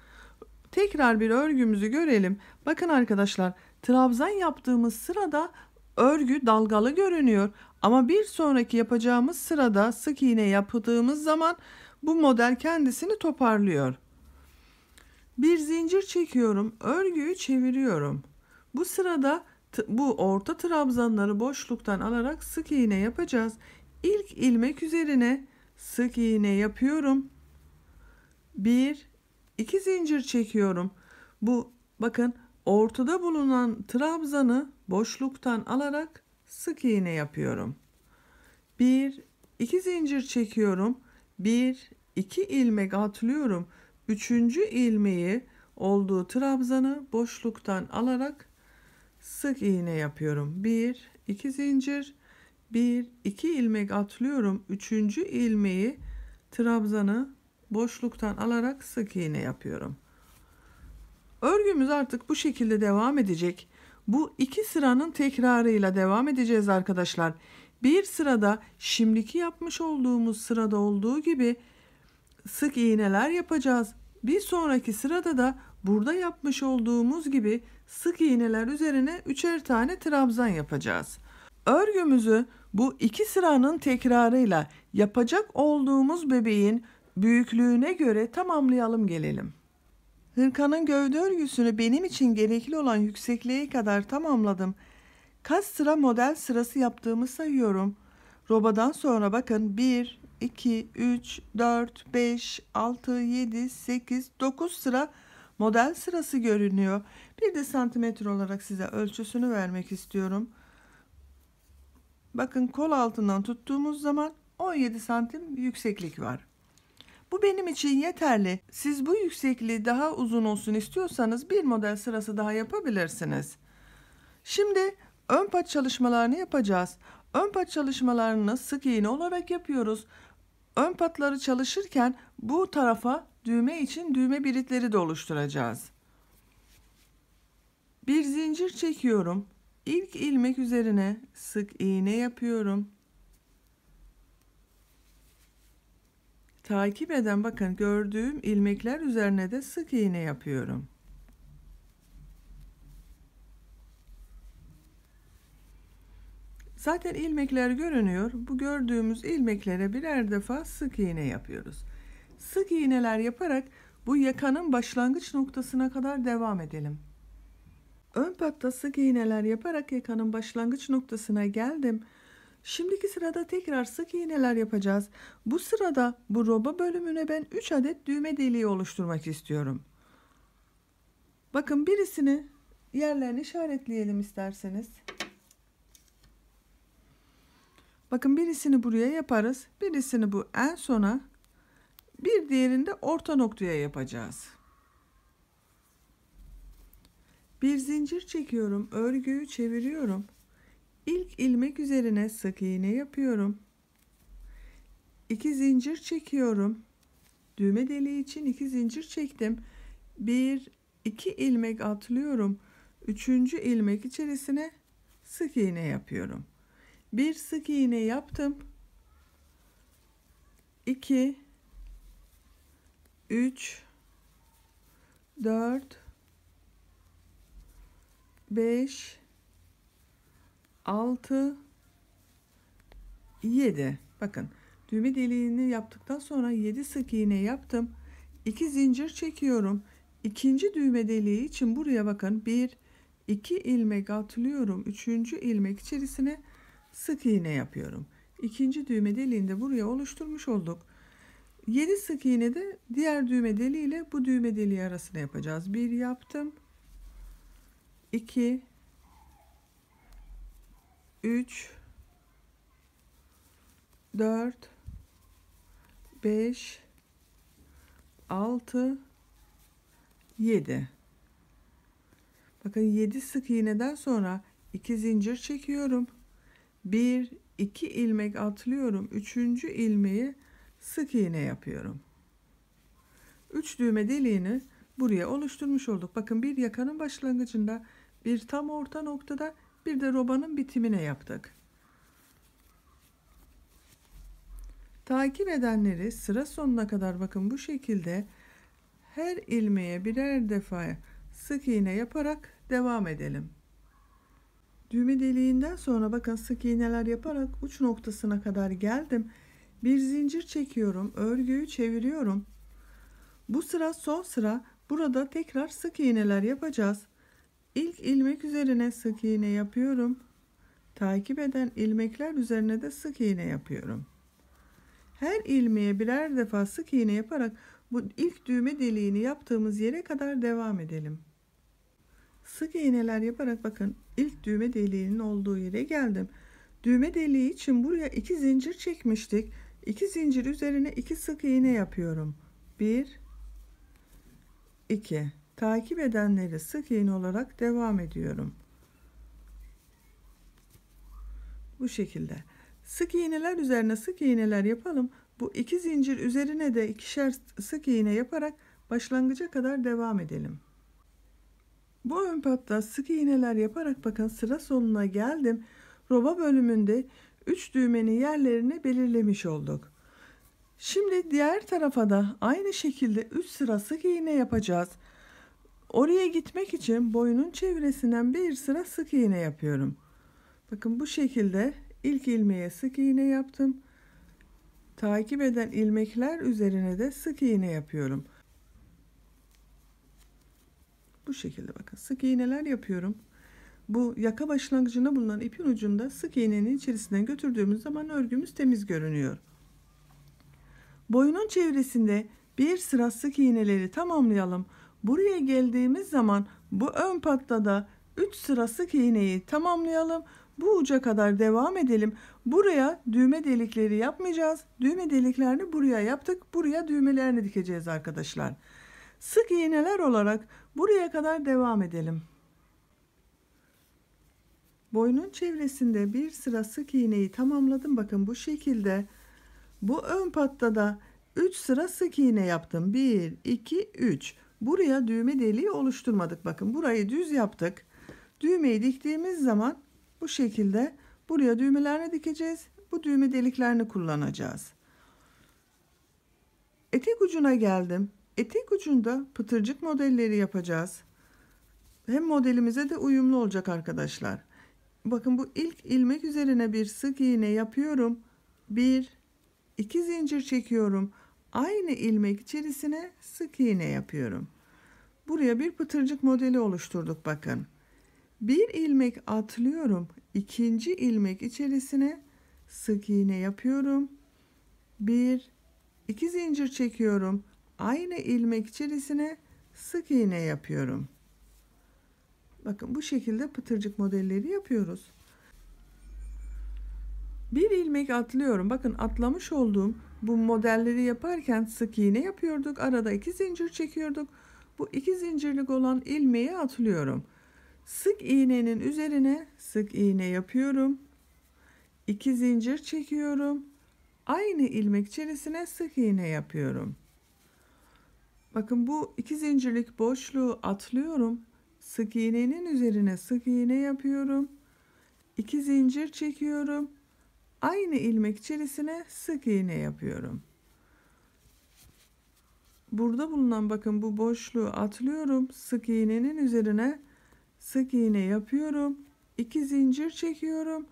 Tekrar bir örgümüzü görelim. Bakın arkadaşlar trabzan yaptığımız sırada örgü dalgalı görünüyor. Ama bir sonraki yapacağımız sırada sık iğne yaptığımız zaman bu model kendisini toparlıyor. Bir zincir çekiyorum. Örgüyü çeviriyorum. Bu sırada bu orta trabzanları boşluktan alarak sık iğne yapacağız. İlk ilmek üzerine sık iğne yapıyorum. 1 2 zincir çekiyorum. Bu bakın ortada bulunan trabzanı boşluktan alarak sık iğne yapıyorum. 1 2 zincir çekiyorum. 1 2 ilmek atlıyorum. 3. ilmeği olduğu trabzanı boşluktan alarak sık iğne yapıyorum. 1 2 zincir 1 2 ilmek atlıyorum. 3. ilmeği trabzanı boşluktan alarak sık iğne yapıyorum. Örgümüz artık bu şekilde devam edecek. Bu iki sıranın tekrarıyla devam edeceğiz arkadaşlar. Bir sırada şimdiki yapmış olduğumuz sırada olduğu gibi sık iğneler yapacağız. Bir sonraki sırada da Burada yapmış olduğumuz gibi sık iğneler üzerine üçer tane trabzan yapacağız. Örgümüzü bu iki sıranın tekrarıyla yapacak olduğumuz bebeğin büyüklüğüne göre tamamlayalım gelelim. Hırkanın gövde örgüsünü benim için gerekli olan yüksekliğe kadar tamamladım. Kaç sıra model sırası yaptığımı sayıyorum. Robadan sonra bakın 1, 2, 3, 4, 5, 6, 7, 8, 9 sıra model sırası görünüyor. Bir de santimetre olarak size ölçüsünü vermek istiyorum. Bakın kol altından tuttuğumuz zaman 17 santim yükseklik var. Bu benim için yeterli. Siz bu yüksekliği daha uzun olsun istiyorsanız bir model sırası daha yapabilirsiniz. Şimdi ön paç çalışmalarını yapacağız. Ön paç çalışmalarını sık iğne olarak yapıyoruz. Ön patları çalışırken bu tarafa düğme için düğme biritleri de oluşturacağız. Bir zincir çekiyorum. İlk ilmek üzerine sık iğne yapıyorum. Takip eden bakın gördüğüm ilmekler üzerine de sık iğne yapıyorum. Zaten ilmekler görünüyor. Bu gördüğümüz ilmeklere birer defa sık iğne yapıyoruz. Sık iğneler yaparak bu yakanın başlangıç noktasına kadar devam edelim. Ön patta sık iğneler yaparak yakanın başlangıç noktasına geldim. Şimdiki sırada tekrar sık iğneler yapacağız. Bu sırada bu roba bölümüne ben 3 adet düğme deliği oluşturmak istiyorum. Bakın birisini yerlerini işaretleyelim isterseniz. Bakın birisini buraya yaparız. Birisini bu en sona. Bir diğerini de orta noktaya yapacağız. Bir zincir çekiyorum. Örgüyü çeviriyorum. İlk ilmek üzerine sık iğne yapıyorum. İki zincir çekiyorum. Düğme deliği için iki zincir çektim. Bir, iki ilmek atlıyorum. Üçüncü ilmek içerisine sık iğne yapıyorum bir sık iğne yaptım 2 3 4 5 6 7 bakın düğme deliğini yaptıktan sonra 7 sık iğne yaptım 2 zincir çekiyorum ikinci düğme deliği için buraya bakın 1 2 ilmek atlıyorum 3. ilmek içerisine sık iğne yapıyorum. İkinci düğme deliğinde buraya oluşturmuş olduk. 7 sık iğne de diğer düğme deliği ile bu düğme deliği arasına yapacağız. 1 yaptım. 2 3 4 5 6 7 Bakın 7 sık iğneden sonra 2 zincir çekiyorum. 1 2 ilmek atlıyorum. 3. ilmeği sık iğne yapıyorum. 3 düğme deliğini buraya oluşturmuş olduk. Bakın bir yakanın başlangıcında, bir tam orta noktada, bir de robanın bitimine yaptık. Takip edenleri sıra sonuna kadar bakın bu şekilde her ilmeğe birer defa sık iğne yaparak devam edelim. Düğme deliğinden sonra bakın sık iğneler yaparak uç noktasına kadar geldim. Bir zincir çekiyorum. Örgüyü çeviriyorum. Bu sıra son sıra. Burada tekrar sık iğneler yapacağız. İlk ilmek üzerine sık iğne yapıyorum. Takip eden ilmekler üzerine de sık iğne yapıyorum. Her ilmeğe birer defa sık iğne yaparak bu ilk düğme deliğini yaptığımız yere kadar devam edelim. Sık iğneler yaparak bakın ilk düğme deliğinin olduğu yere geldim. Düğme deliği için buraya iki zincir çekmiştik. İki zincir üzerine iki sık iğne yapıyorum. 1 2 Takip edenleri sık iğne olarak devam ediyorum. Bu şekilde. Sık iğneler üzerine sık iğneler yapalım. Bu iki zincir üzerine de ikişer sık iğne yaparak başlangıca kadar devam edelim. Bu ön papta sık iğneler yaparak bakın sıra sonuna geldim. Roba bölümünde 3 düğmenin yerlerini belirlemiş olduk. Şimdi diğer tarafa da aynı şekilde 3 sıra sık iğne yapacağız. Oraya gitmek için boyunun çevresinden bir sıra sık iğne yapıyorum. Bakın bu şekilde ilk ilmeğe sık iğne yaptım. Takip eden ilmekler üzerine de sık iğne yapıyorum. Bu şekilde bakın sık iğneler yapıyorum. Bu yaka başlangıcına bulunan ipin ucunda sık iğnenin içerisinden götürdüğümüz zaman örgümüz temiz görünüyor. Boyunun çevresinde bir sıra sık iğneleri tamamlayalım. Buraya geldiğimiz zaman bu ön pattada 3 sıra sık iğneyi tamamlayalım. Bu uca kadar devam edelim. Buraya düğme delikleri yapmayacağız. Düğme deliklerini buraya yaptık. Buraya düğmelerini dikeceğiz arkadaşlar. Sık iğneler olarak Buraya kadar devam edelim. Boynun çevresinde bir sıra sık iğneyi tamamladım. Bakın bu şekilde bu ön patta da 3 sıra sık iğne yaptım. 1, 2, 3. Buraya düğme deliği oluşturmadık. Bakın burayı düz yaptık. Düğmeyi diktiğimiz zaman bu şekilde buraya düğmelerini dikeceğiz. Bu düğme deliklerini kullanacağız. Etek ucuna geldim. Etek ucunda pıtırcık modelleri yapacağız. Hem modelimize de uyumlu olacak arkadaşlar. Bakın bu ilk ilmek üzerine bir sık iğne yapıyorum. Bir, iki zincir çekiyorum. Aynı ilmek içerisine sık iğne yapıyorum. Buraya bir pıtırcık modeli oluşturduk bakın. Bir ilmek atlıyorum. İkinci ilmek içerisine sık iğne yapıyorum. Bir, iki zincir çekiyorum aynı ilmek içerisine sık iğne yapıyorum. Bakın bu şekilde pıtırcık modelleri yapıyoruz. Bir ilmek atlıyorum. Bakın atlamış olduğum bu modelleri yaparken sık iğne yapıyorduk. Arada iki zincir çekiyorduk. Bu iki zincirlik olan ilmeği atlıyorum. Sık iğnenin üzerine sık iğne yapıyorum. İki zincir çekiyorum. Aynı ilmek içerisine sık iğne yapıyorum. Bakın bu iki zincirlik boşluğu atlıyorum. Sık iğnenin üzerine sık iğne yapıyorum. 2 zincir çekiyorum. Aynı ilmek içerisine sık iğne yapıyorum. Burada bulunan bakın bu boşluğu atlıyorum. Sık iğnenin üzerine sık iğne yapıyorum. 2 zincir çekiyorum.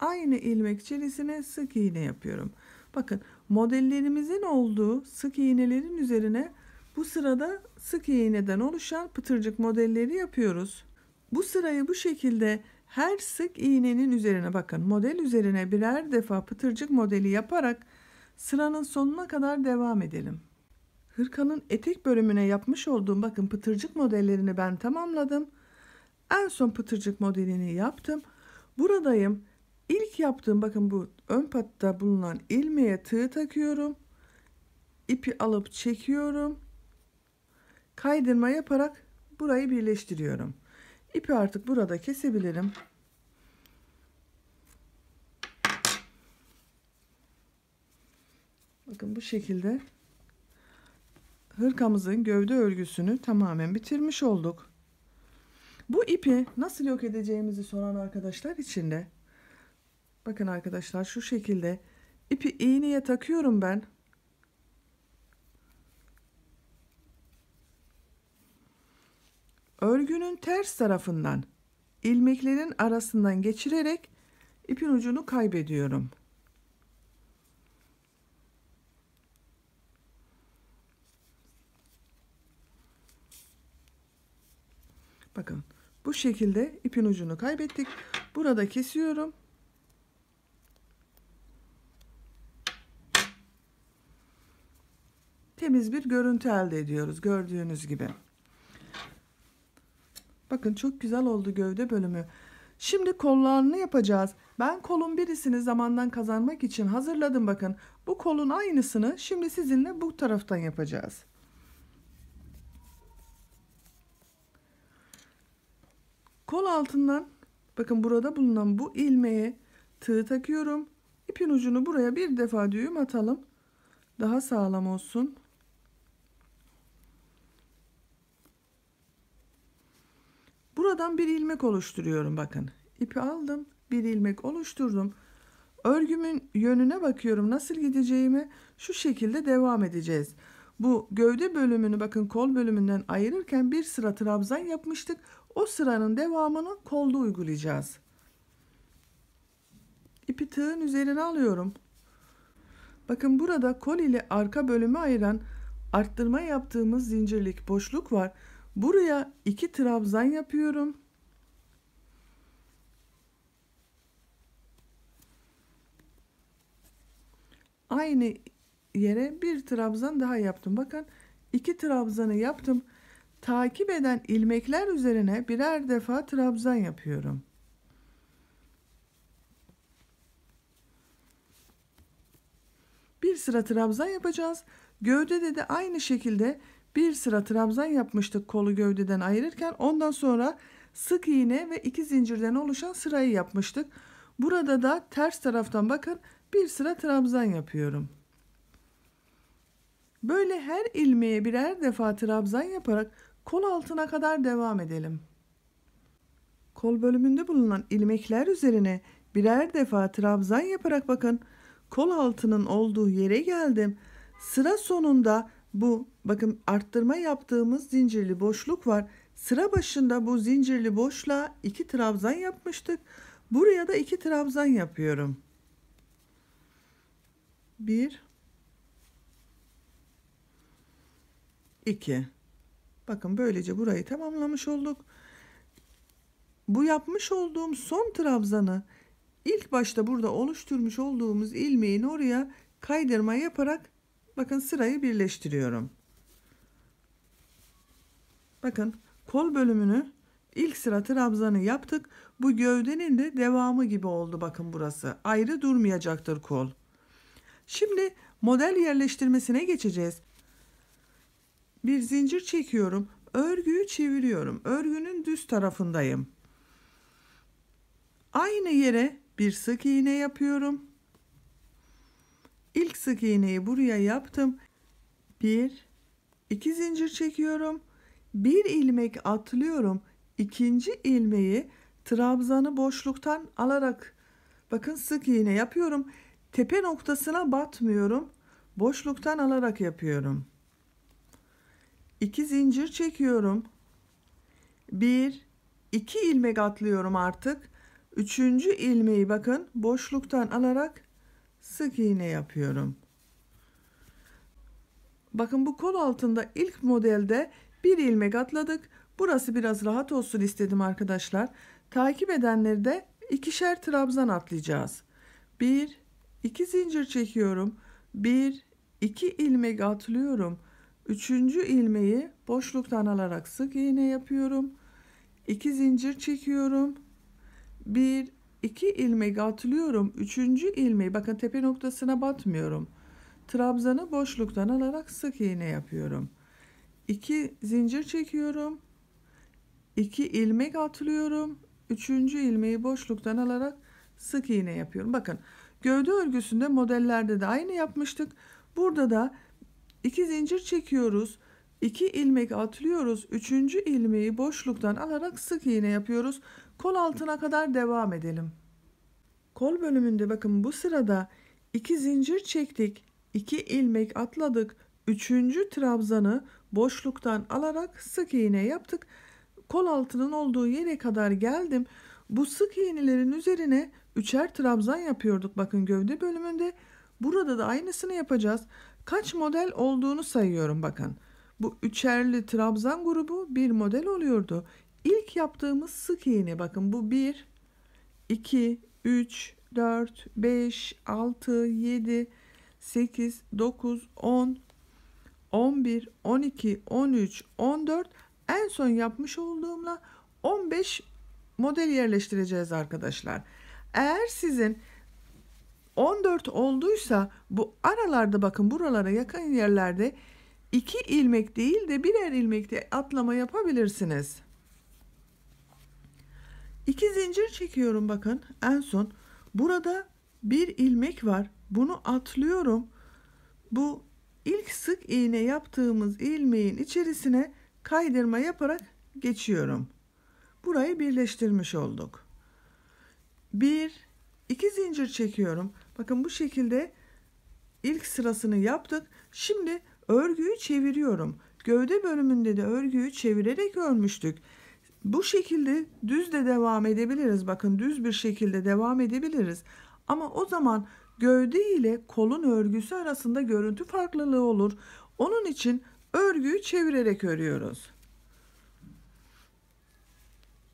Aynı ilmek içerisine sık iğne yapıyorum. Bakın modellerimizin olduğu sık iğnelerin üzerine bu sırada sık iğneden oluşan pıtırcık modelleri yapıyoruz. Bu sırayı bu şekilde her sık iğnenin üzerine bakın model üzerine birer defa pıtırcık modeli yaparak sıranın sonuna kadar devam edelim. Hırkanın etek bölümüne yapmış olduğum bakın pıtırcık modellerini ben tamamladım. En son pıtırcık modelini yaptım. Buradayım. İlk yaptığım bakın bu ön patta bulunan ilmeğe tığ takıyorum. İpi alıp çekiyorum kaydırma yaparak burayı birleştiriyorum. İpi artık burada kesebilirim. Bakın bu şekilde hırkamızın gövde örgüsünü tamamen bitirmiş olduk. Bu ipi nasıl yok edeceğimizi soran arkadaşlar için de bakın arkadaşlar şu şekilde ipi iğneye takıyorum ben. örgünün ters tarafından ilmeklerin arasından geçirerek ipin ucunu kaybediyorum. Bakın bu şekilde ipin ucunu kaybettik. Burada kesiyorum. Temiz bir görüntü elde ediyoruz gördüğünüz gibi. Bakın çok güzel oldu gövde bölümü. Şimdi kollarını yapacağız. Ben kolun birisini zamandan kazanmak için hazırladım bakın. Bu kolun aynısını şimdi sizinle bu taraftan yapacağız. Kol altından bakın burada bulunan bu ilmeğe tığ takıyorum. İpin ucunu buraya bir defa düğüm atalım. Daha sağlam olsun. Buradan bir ilmek oluşturuyorum bakın. ipi aldım. Bir ilmek oluşturdum. Örgümün yönüne bakıyorum nasıl gideceğimi. Şu şekilde devam edeceğiz. Bu gövde bölümünü bakın kol bölümünden ayırırken bir sıra trabzan yapmıştık. O sıranın devamını kolda uygulayacağız. İpi tığın üzerine alıyorum. Bakın burada kol ile arka bölümü ayıran arttırma yaptığımız zincirlik boşluk var. Buraya iki trabzan yapıyorum. Aynı yere bir trabzan daha yaptım. Bakın iki trabzanı yaptım. Takip eden ilmekler üzerine birer defa trabzan yapıyorum. Bir sıra trabzan yapacağız. Gövdede de aynı şekilde bir sıra trabzan yapmıştık kolu gövdeden ayırırken ondan sonra sık iğne ve iki zincirden oluşan sırayı yapmıştık. Burada da ters taraftan bakın bir sıra trabzan yapıyorum. Böyle her ilmeğe birer defa trabzan yaparak kol altına kadar devam edelim. Kol bölümünde bulunan ilmekler üzerine birer defa trabzan yaparak bakın kol altının olduğu yere geldim. Sıra sonunda bu bakın arttırma yaptığımız zincirli boşluk var. Sıra başında bu zincirli boşluğa iki trabzan yapmıştık. Buraya da iki trabzan yapıyorum. Bir, iki. Bakın böylece burayı tamamlamış olduk. Bu yapmış olduğum son trabzanı ilk başta burada oluşturmuş olduğumuz ilmeğin oraya kaydırma yaparak Bakın sırayı birleştiriyorum. Bakın kol bölümünü ilk sıra trabzanı yaptık. Bu gövdenin de devamı gibi oldu bakın burası. Ayrı durmayacaktır kol. Şimdi model yerleştirmesine geçeceğiz. Bir zincir çekiyorum. Örgüyü çeviriyorum. Örgünün düz tarafındayım. Aynı yere bir sık iğne yapıyorum ilk sık iğneyi buraya yaptım. 1 2 zincir çekiyorum. 1 ilmek atlıyorum. İkinci ilmeği trabzanı boşluktan alarak bakın sık iğne yapıyorum. Tepe noktasına batmıyorum. Boşluktan alarak yapıyorum. 2 zincir çekiyorum. 1 2 ilmek atlıyorum artık. Üçüncü ilmeği bakın boşluktan alarak sık iğne yapıyorum. Bakın bu kol altında ilk modelde bir ilmek atladık. Burası biraz rahat olsun istedim arkadaşlar. Takip edenleri de ikişer trabzan atlayacağız. 1 2 zincir çekiyorum. 1 2 ilmek atlıyorum. 3. ilmeği boşluktan alarak sık iğne yapıyorum. 2 zincir çekiyorum. 1 iki ilmek atlıyorum. Üçüncü ilmeği bakın tepe noktasına batmıyorum. Trabzanı boşluktan alarak sık iğne yapıyorum. 2 zincir çekiyorum. 2 ilmek atlıyorum. Üçüncü ilmeği boşluktan alarak sık iğne yapıyorum. Bakın gövde örgüsünde modellerde de aynı yapmıştık. Burada da 2 zincir çekiyoruz. 2 ilmek atlıyoruz. Üçüncü ilmeği boşluktan alarak sık iğne yapıyoruz kol altına kadar devam edelim. Kol bölümünde bakın bu sırada 2 zincir çektik, 2 ilmek atladık, 3. trabzanı boşluktan alarak sık iğne yaptık. Kol altının olduğu yere kadar geldim. Bu sık iğnelerin üzerine üçer trabzan yapıyorduk bakın gövde bölümünde. Burada da aynısını yapacağız. Kaç model olduğunu sayıyorum bakın. Bu üçerli trabzan grubu bir model oluyordu. İlk yaptığımız sık iğne bakın bu 1, 2, 3, 4, 5, 6, 7, 8, 9, 10, 11, 12, 13, 14 en son yapmış olduğumla 15 model yerleştireceğiz arkadaşlar. Eğer sizin 14 olduysa bu aralarda bakın buralara yakın yerlerde 2 ilmek değil de birer ilmekte atlama yapabilirsiniz. İki zincir çekiyorum bakın en son. Burada bir ilmek var. Bunu atlıyorum. Bu ilk sık iğne yaptığımız ilmeğin içerisine kaydırma yaparak geçiyorum. Burayı birleştirmiş olduk. Bir, iki zincir çekiyorum. Bakın bu şekilde ilk sırasını yaptık. Şimdi örgüyü çeviriyorum. Gövde bölümünde de örgüyü çevirerek örmüştük. Bu şekilde düz de devam edebiliriz. Bakın düz bir şekilde devam edebiliriz. Ama o zaman gövde ile kolun örgüsü arasında görüntü farklılığı olur. Onun için örgüyü çevirerek örüyoruz.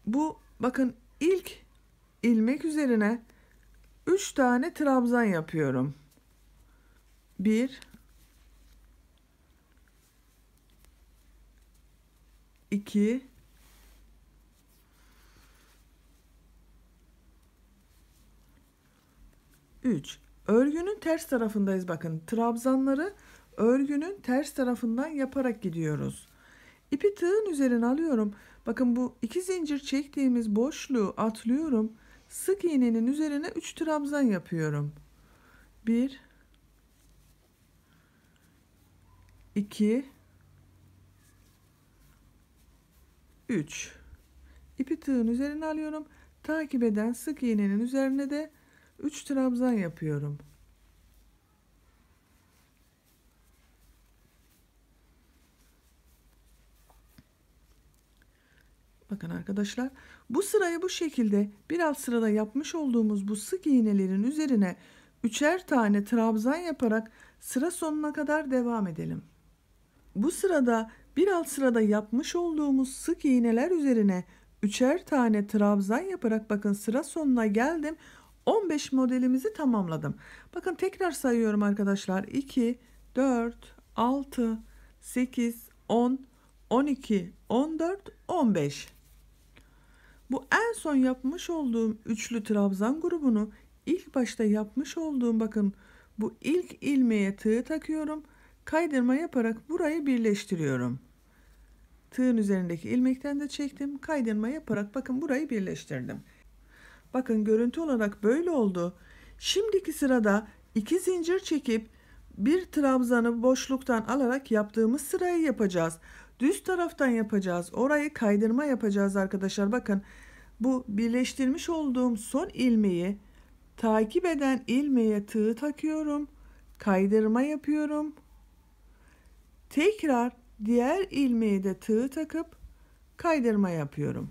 Bu bakın ilk ilmek üzerine 3 tane trabzan yapıyorum. 1 2 3. Örgünün ters tarafındayız bakın. Trabzanları örgünün ters tarafından yaparak gidiyoruz. İpi tığın üzerine alıyorum. Bakın bu iki zincir çektiğimiz boşluğu atlıyorum. Sık iğnenin üzerine 3 trabzan yapıyorum. 1 2 3 İpi tığın üzerine alıyorum. Takip eden sık iğnenin üzerine de 3 trabzan yapıyorum. Bakın arkadaşlar bu sırayı bu şekilde bir alt sırada yapmış olduğumuz bu sık iğnelerin üzerine üçer tane trabzan yaparak sıra sonuna kadar devam edelim. Bu sırada bir alt sırada yapmış olduğumuz sık iğneler üzerine üçer tane trabzan yaparak bakın sıra sonuna geldim. 15 modelimizi tamamladım. Bakın tekrar sayıyorum arkadaşlar. 2, 4, 6, 8, 10, 12, 14, 15. Bu en son yapmış olduğum üçlü trabzan grubunu ilk başta yapmış olduğum bakın bu ilk ilmeğe tığ takıyorum. Kaydırma yaparak burayı birleştiriyorum. Tığın üzerindeki ilmekten de çektim. Kaydırma yaparak bakın burayı birleştirdim. Bakın görüntü olarak böyle oldu. Şimdiki sırada iki zincir çekip bir trabzanı boşluktan alarak yaptığımız sırayı yapacağız. Düz taraftan yapacağız. Orayı kaydırma yapacağız arkadaşlar. Bakın bu birleştirmiş olduğum son ilmeği takip eden ilmeğe tığ takıyorum. Kaydırma yapıyorum. Tekrar diğer ilmeğe de tığ takıp kaydırma yapıyorum.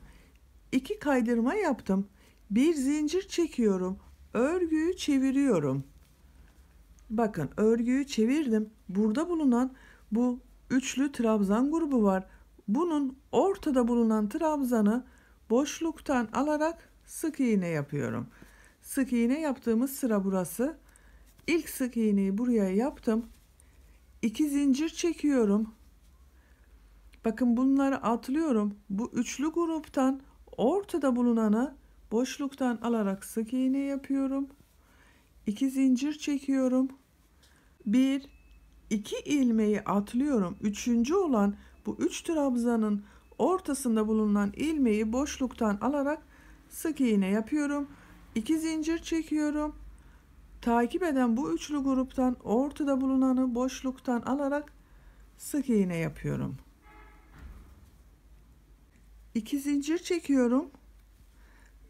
İki kaydırma yaptım. Bir zincir çekiyorum. Örgüyü çeviriyorum. Bakın örgüyü çevirdim. Burada bulunan bu üçlü trabzan grubu var. Bunun ortada bulunan trabzanı boşluktan alarak sık iğne yapıyorum. Sık iğne yaptığımız sıra burası. İlk sık iğneyi buraya yaptım. İki zincir çekiyorum. Bakın bunları atlıyorum. Bu üçlü gruptan ortada bulunanı boşluktan alarak sık iğne yapıyorum 2 zincir çekiyorum 1 2 ilmeği atlıyorum üçüncü olan bu 3 trabzanın ortasında bulunan ilmeği boşluktan alarak sık iğne yapıyorum 2 zincir çekiyorum takip eden bu üçlü gruptan ortada bulunanı boşluktan alarak sık iğne yapıyorum 2 zincir çekiyorum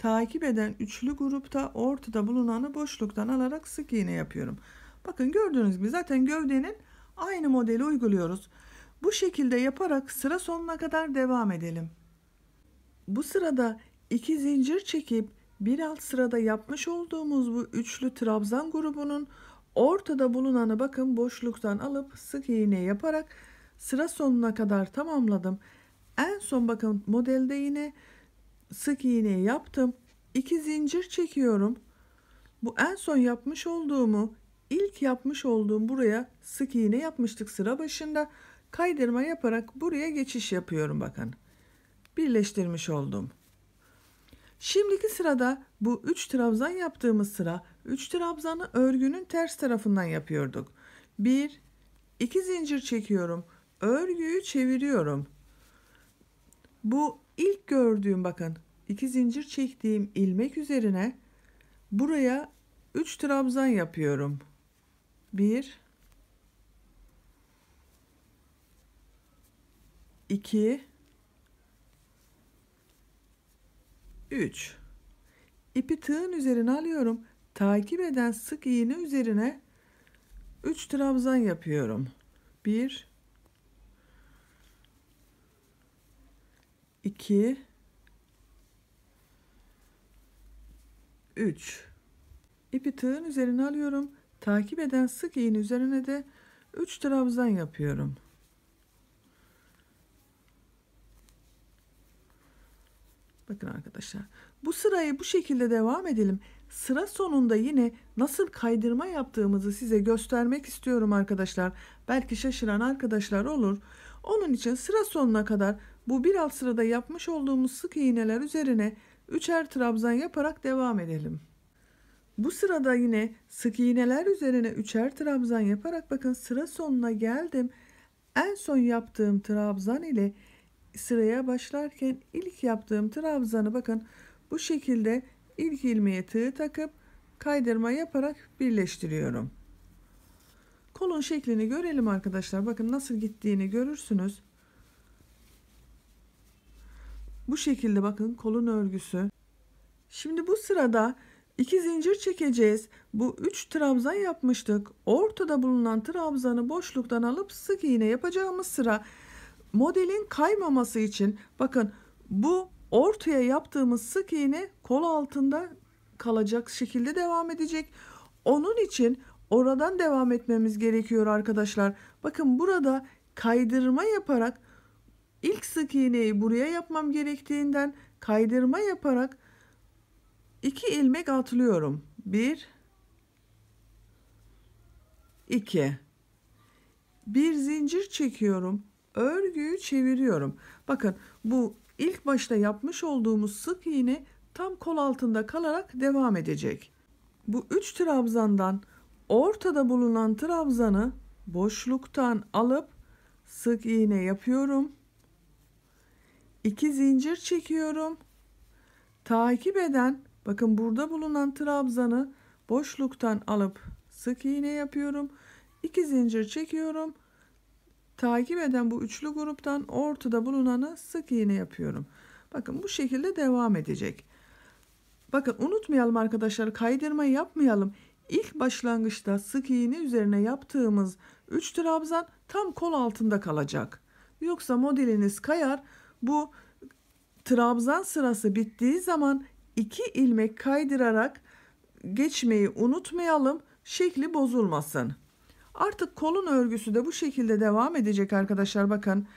takip eden üçlü grupta ortada bulunanı boşluktan alarak sık iğne yapıyorum. Bakın gördüğünüz gibi zaten gövdenin aynı modeli uyguluyoruz. Bu şekilde yaparak sıra sonuna kadar devam edelim. Bu sırada iki zincir çekip bir alt sırada yapmış olduğumuz bu üçlü trabzan grubunun ortada bulunanı bakın boşluktan alıp sık iğne yaparak sıra sonuna kadar tamamladım. En son bakın modelde yine sık iğne yaptım. 2 zincir çekiyorum. Bu en son yapmış olduğumu ilk yapmış olduğum buraya sık iğne yapmıştık sıra başında. Kaydırma yaparak buraya geçiş yapıyorum bakın. Birleştirmiş oldum. Şimdiki sırada bu 3 trabzan yaptığımız sıra 3 trabzanı örgünün ters tarafından yapıyorduk. 1 2 zincir çekiyorum. Örgüyü çeviriyorum. Bu ilk gördüğüm bakın iki zincir çektiğim ilmek üzerine buraya 3 trabzan yapıyorum. 1 2 3 İpi tığın üzerine alıyorum. Takip eden sık iğne üzerine 3 trabzan yapıyorum. 1 2 3 İpi tığın üzerine alıyorum. Takip eden sık iğne üzerine de 3 trabzan yapıyorum. Bakın arkadaşlar. Bu sırayı bu şekilde devam edelim. Sıra sonunda yine nasıl kaydırma yaptığımızı size göstermek istiyorum arkadaşlar. Belki şaşıran arkadaşlar olur. Onun için sıra sonuna kadar bu bir alt sırada yapmış olduğumuz sık iğneler üzerine üçer trabzan yaparak devam edelim. Bu sırada yine sık iğneler üzerine üçer trabzan yaparak bakın sıra sonuna geldim. En son yaptığım trabzan ile sıraya başlarken ilk yaptığım trabzanı bakın bu şekilde ilk ilmeğe tığ takıp kaydırma yaparak birleştiriyorum. Kolun şeklini görelim arkadaşlar. Bakın nasıl gittiğini görürsünüz. Bu şekilde bakın kolun örgüsü. Şimdi bu sırada iki zincir çekeceğiz. Bu 3 trabzan yapmıştık. Ortada bulunan trabzanı boşluktan alıp sık iğne yapacağımız sıra modelin kaymaması için bakın bu ortaya yaptığımız sık iğne kol altında kalacak şekilde devam edecek. Onun için oradan devam etmemiz gerekiyor arkadaşlar. Bakın burada kaydırma yaparak ilk sık iğneyi buraya yapmam gerektiğinden kaydırma yaparak 2 ilmek atlıyorum. 1 2 bir zincir çekiyorum. Örgüyü çeviriyorum. Bakın bu ilk başta yapmış olduğumuz sık iğne tam kol altında kalarak devam edecek. Bu 3 trabzandan ortada bulunan trabzanı boşluktan alıp sık iğne yapıyorum. 2 zincir çekiyorum. Takip eden bakın burada bulunan trabzanı boşluktan alıp sık iğne yapıyorum. 2 zincir çekiyorum. Takip eden bu üçlü gruptan ortada bulunanı sık iğne yapıyorum. Bakın bu şekilde devam edecek. Bakın unutmayalım arkadaşlar kaydırma yapmayalım. İlk başlangıçta sık iğne üzerine yaptığımız 3 trabzan tam kol altında kalacak. Yoksa modeliniz kayar bu trabzan sırası bittiği zaman iki ilmek kaydırarak geçmeyi unutmayalım. Şekli bozulmasın. Artık kolun örgüsü de bu şekilde devam edecek arkadaşlar bakın.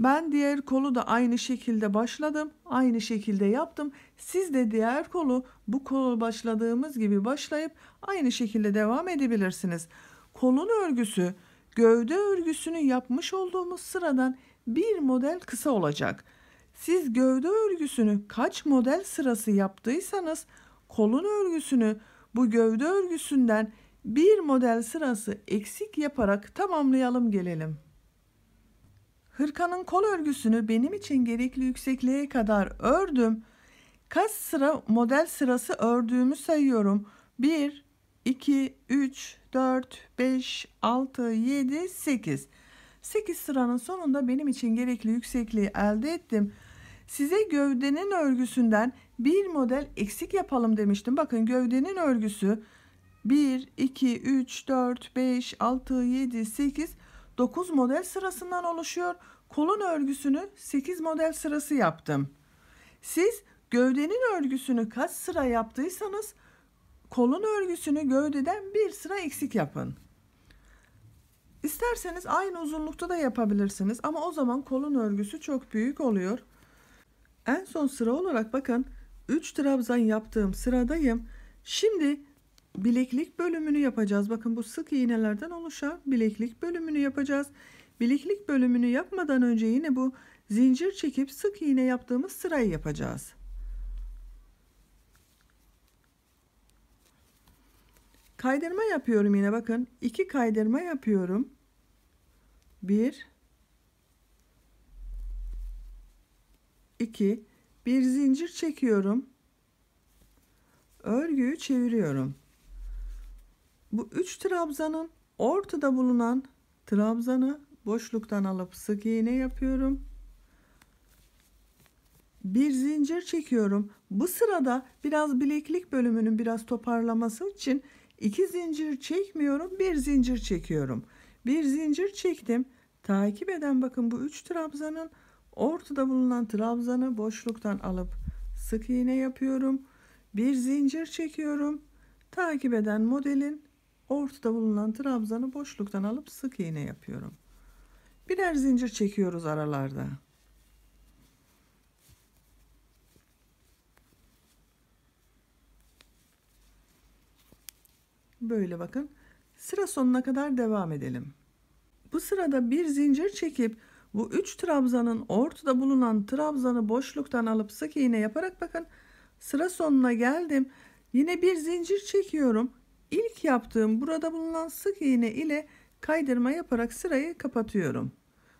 Ben diğer kolu da aynı şekilde başladım. Aynı şekilde yaptım. Siz de diğer kolu bu kolu başladığımız gibi başlayıp aynı şekilde devam edebilirsiniz. Kolun örgüsü gövde örgüsünü yapmış olduğumuz sıradan bir model kısa olacak. Siz gövde örgüsünü kaç model sırası yaptıysanız kolun örgüsünü bu gövde örgüsünden bir model sırası eksik yaparak tamamlayalım gelelim. Hırkanın kol örgüsünü benim için gerekli yüksekliğe kadar ördüm. Kaç sıra model sırası ördüğümü sayıyorum. 1, 2, 3, 4, 5, 6, 7, 8. 8 sıranın sonunda benim için gerekli yüksekliği elde ettim. Size gövdenin örgüsünden bir model eksik yapalım demiştim. Bakın gövdenin örgüsü 1, 2, 3, 4, 5, 6, 7, 8, 9 model sırasından oluşuyor. Kolun örgüsünü 8 model sırası yaptım. Siz gövdenin örgüsünü kaç sıra yaptıysanız kolun örgüsünü gövdeden bir sıra eksik yapın. İsterseniz aynı uzunlukta da yapabilirsiniz ama o zaman kolun örgüsü çok büyük oluyor. En son sıra olarak bakın 3 trabzan yaptığım sıradayım. Şimdi bileklik bölümünü yapacağız. Bakın bu sık iğnelerden oluşan bileklik bölümünü yapacağız. Bileklik bölümünü yapmadan önce yine bu zincir çekip sık iğne yaptığımız sırayı yapacağız. Kaydırma yapıyorum yine bakın. iki kaydırma yapıyorum. bir iki bir zincir çekiyorum. Örgüyü çeviriyorum. Bu üç trabzanın ortada bulunan trabzanı boşluktan alıp sık iğne yapıyorum. Bir zincir çekiyorum. Bu sırada biraz bileklik bölümünün biraz toparlaması için 2 zincir çekmiyorum, bir zincir çekiyorum. Bir zincir çektim. Takip eden bakın bu üç trabzanın ortada bulunan trabzanı boşluktan alıp sık iğne yapıyorum. Bir zincir çekiyorum. Takip eden modelin ortada bulunan trabzanı boşluktan alıp sık iğne yapıyorum. Birer zincir çekiyoruz aralarda. Böyle bakın. Sıra sonuna kadar devam edelim. Bu sırada bir zincir çekip bu 3 trabzanın ortada bulunan trabzanı boşluktan alıp sık iğne yaparak bakın sıra sonuna geldim. Yine bir zincir çekiyorum. İlk yaptığım burada bulunan sık iğne ile kaydırma yaparak sırayı kapatıyorum.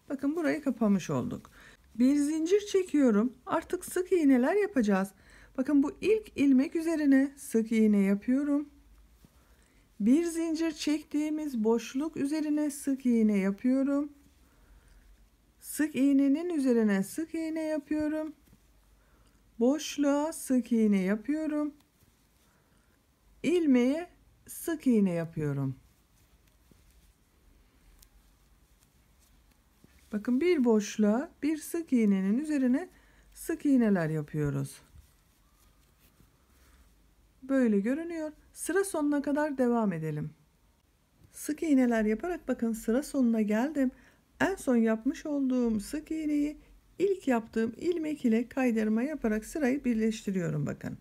Bakın burayı kapamış olduk. Bir zincir çekiyorum. Artık sık iğneler yapacağız. Bakın bu ilk ilmek üzerine sık iğne yapıyorum. Bir zincir çektiğimiz boşluk üzerine sık iğne yapıyorum. Sık iğnenin üzerine sık iğne yapıyorum. Boşluğa sık iğne yapıyorum. İlmeğe sık iğne yapıyorum. Bakın bir boşluğa bir sık iğnenin üzerine sık iğneler yapıyoruz böyle görünüyor. Sıra sonuna kadar devam edelim. Sık iğneler yaparak bakın sıra sonuna geldim. En son yapmış olduğum sık iğneyi ilk yaptığım ilmek ile kaydırma yaparak sırayı birleştiriyorum bakın.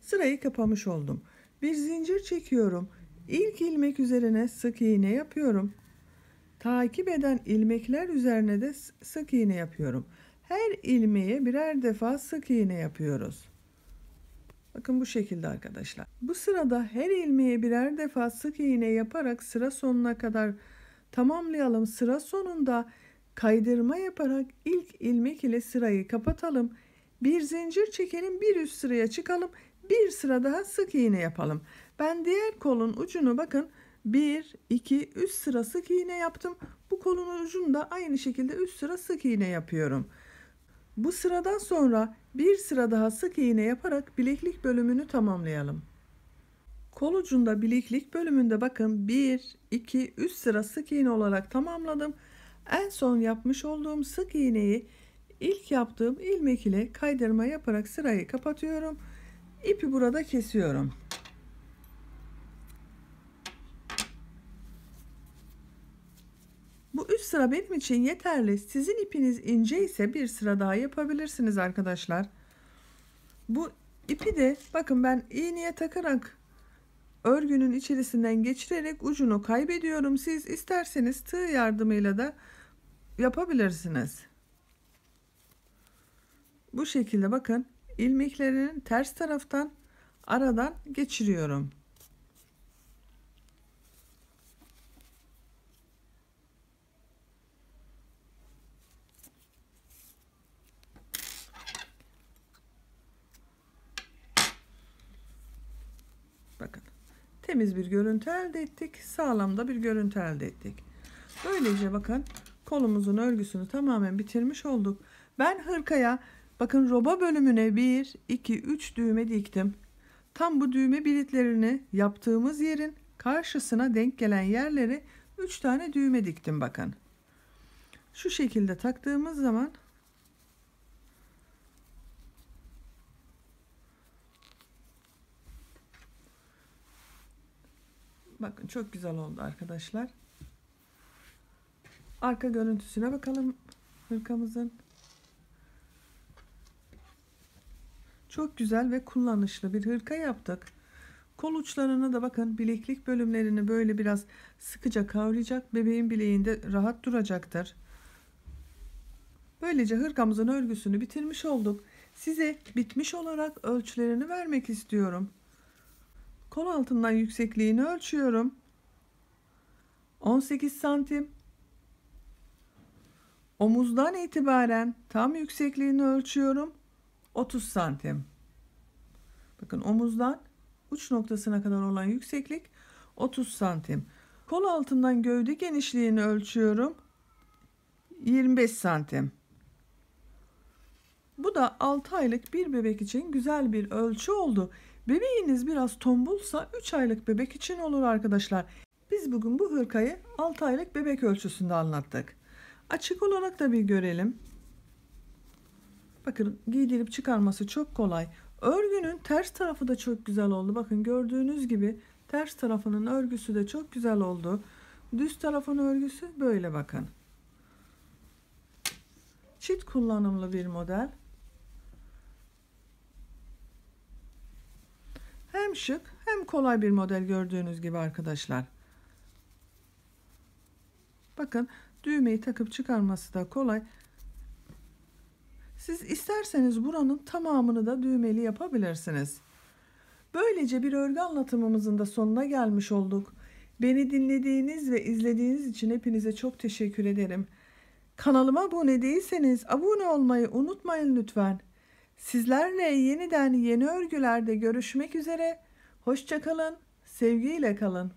Sırayı kapamış oldum. Bir zincir çekiyorum. İlk ilmek üzerine sık iğne yapıyorum. Takip eden ilmekler üzerine de sık iğne yapıyorum. Her ilmeğe birer defa sık iğne yapıyoruz. Bakın bu şekilde arkadaşlar. Bu sırada her ilmeğe birer defa sık iğne yaparak sıra sonuna kadar tamamlayalım. Sıra sonunda kaydırma yaparak ilk ilmek ile sırayı kapatalım. Bir zincir çekelim, bir üst sıraya çıkalım. Bir sıra daha sık iğne yapalım. Ben diğer kolun ucunu bakın 1, 2, üst sıra sık iğne yaptım. Bu kolun ucunu da aynı şekilde üst sıra sık iğne yapıyorum. Bu sıradan sonra bir sıra daha sık iğne yaparak bileklik bölümünü tamamlayalım. Kol ucunda bileklik bölümünde bakın 1, 2, 3 sıra sık iğne olarak tamamladım. En son yapmış olduğum sık iğneyi ilk yaptığım ilmek ile kaydırma yaparak sırayı kapatıyorum. İpi burada kesiyorum. Bu 3 sıra benim için yeterli. Sizin ipiniz ince ise bir sıra daha yapabilirsiniz arkadaşlar. Bu ipi de bakın ben iğneye takarak örgünün içerisinden geçirerek ucunu kaybediyorum. Siz isterseniz tığ yardımıyla da yapabilirsiniz. Bu şekilde bakın ilmeklerin ters taraftan aradan geçiriyorum. tertemiz bir görüntü elde ettik. sağlamda bir görüntü elde ettik. Böylece bakın kolumuzun örgüsünü tamamen bitirmiş olduk. Ben hırkaya bakın roba bölümüne 1, 2, 3 düğme diktim. Tam bu düğme biritlerini yaptığımız yerin karşısına denk gelen yerlere 3 tane düğme diktim bakın. Şu şekilde taktığımız zaman Bakın çok güzel oldu arkadaşlar. Arka görüntüsüne bakalım hırkamızın. Çok güzel ve kullanışlı bir hırka yaptık. Kol uçlarını da bakın bileklik bölümlerini böyle biraz sıkıca kavrayacak. Bebeğin bileğinde rahat duracaktır. Böylece hırkamızın örgüsünü bitirmiş olduk. Size bitmiş olarak ölçülerini vermek istiyorum. Kol altından yüksekliğini ölçüyorum. 18 santim. Omuzdan itibaren tam yüksekliğini ölçüyorum. 30 santim. Bakın omuzdan uç noktasına kadar olan yükseklik 30 santim. Kol altından gövde genişliğini ölçüyorum. 25 santim. Bu da 6 aylık bir bebek için güzel bir ölçü oldu. Bebeğiniz biraz tombulsa 3 aylık bebek için olur arkadaşlar. Biz bugün bu hırkayı 6 aylık bebek ölçüsünde anlattık. Açık olarak da bir görelim. Bakın giydirip çıkarması çok kolay. Örgünün ters tarafı da çok güzel oldu. Bakın gördüğünüz gibi ters tarafının örgüsü de çok güzel oldu. Düz tarafın örgüsü böyle bakın. Çift kullanımlı bir model. Hem şık hem kolay bir model gördüğünüz gibi arkadaşlar. Bakın düğmeyi takıp çıkarması da kolay. Siz isterseniz buranın tamamını da düğmeli yapabilirsiniz. Böylece bir örgü anlatımımızın da sonuna gelmiş olduk. Beni dinlediğiniz ve izlediğiniz için hepinize çok teşekkür ederim. Kanalıma abone değilseniz abone olmayı unutmayın lütfen. Sizlerle yeniden yeni örgülerde görüşmek üzere. Hoşçakalın, sevgiyle kalın.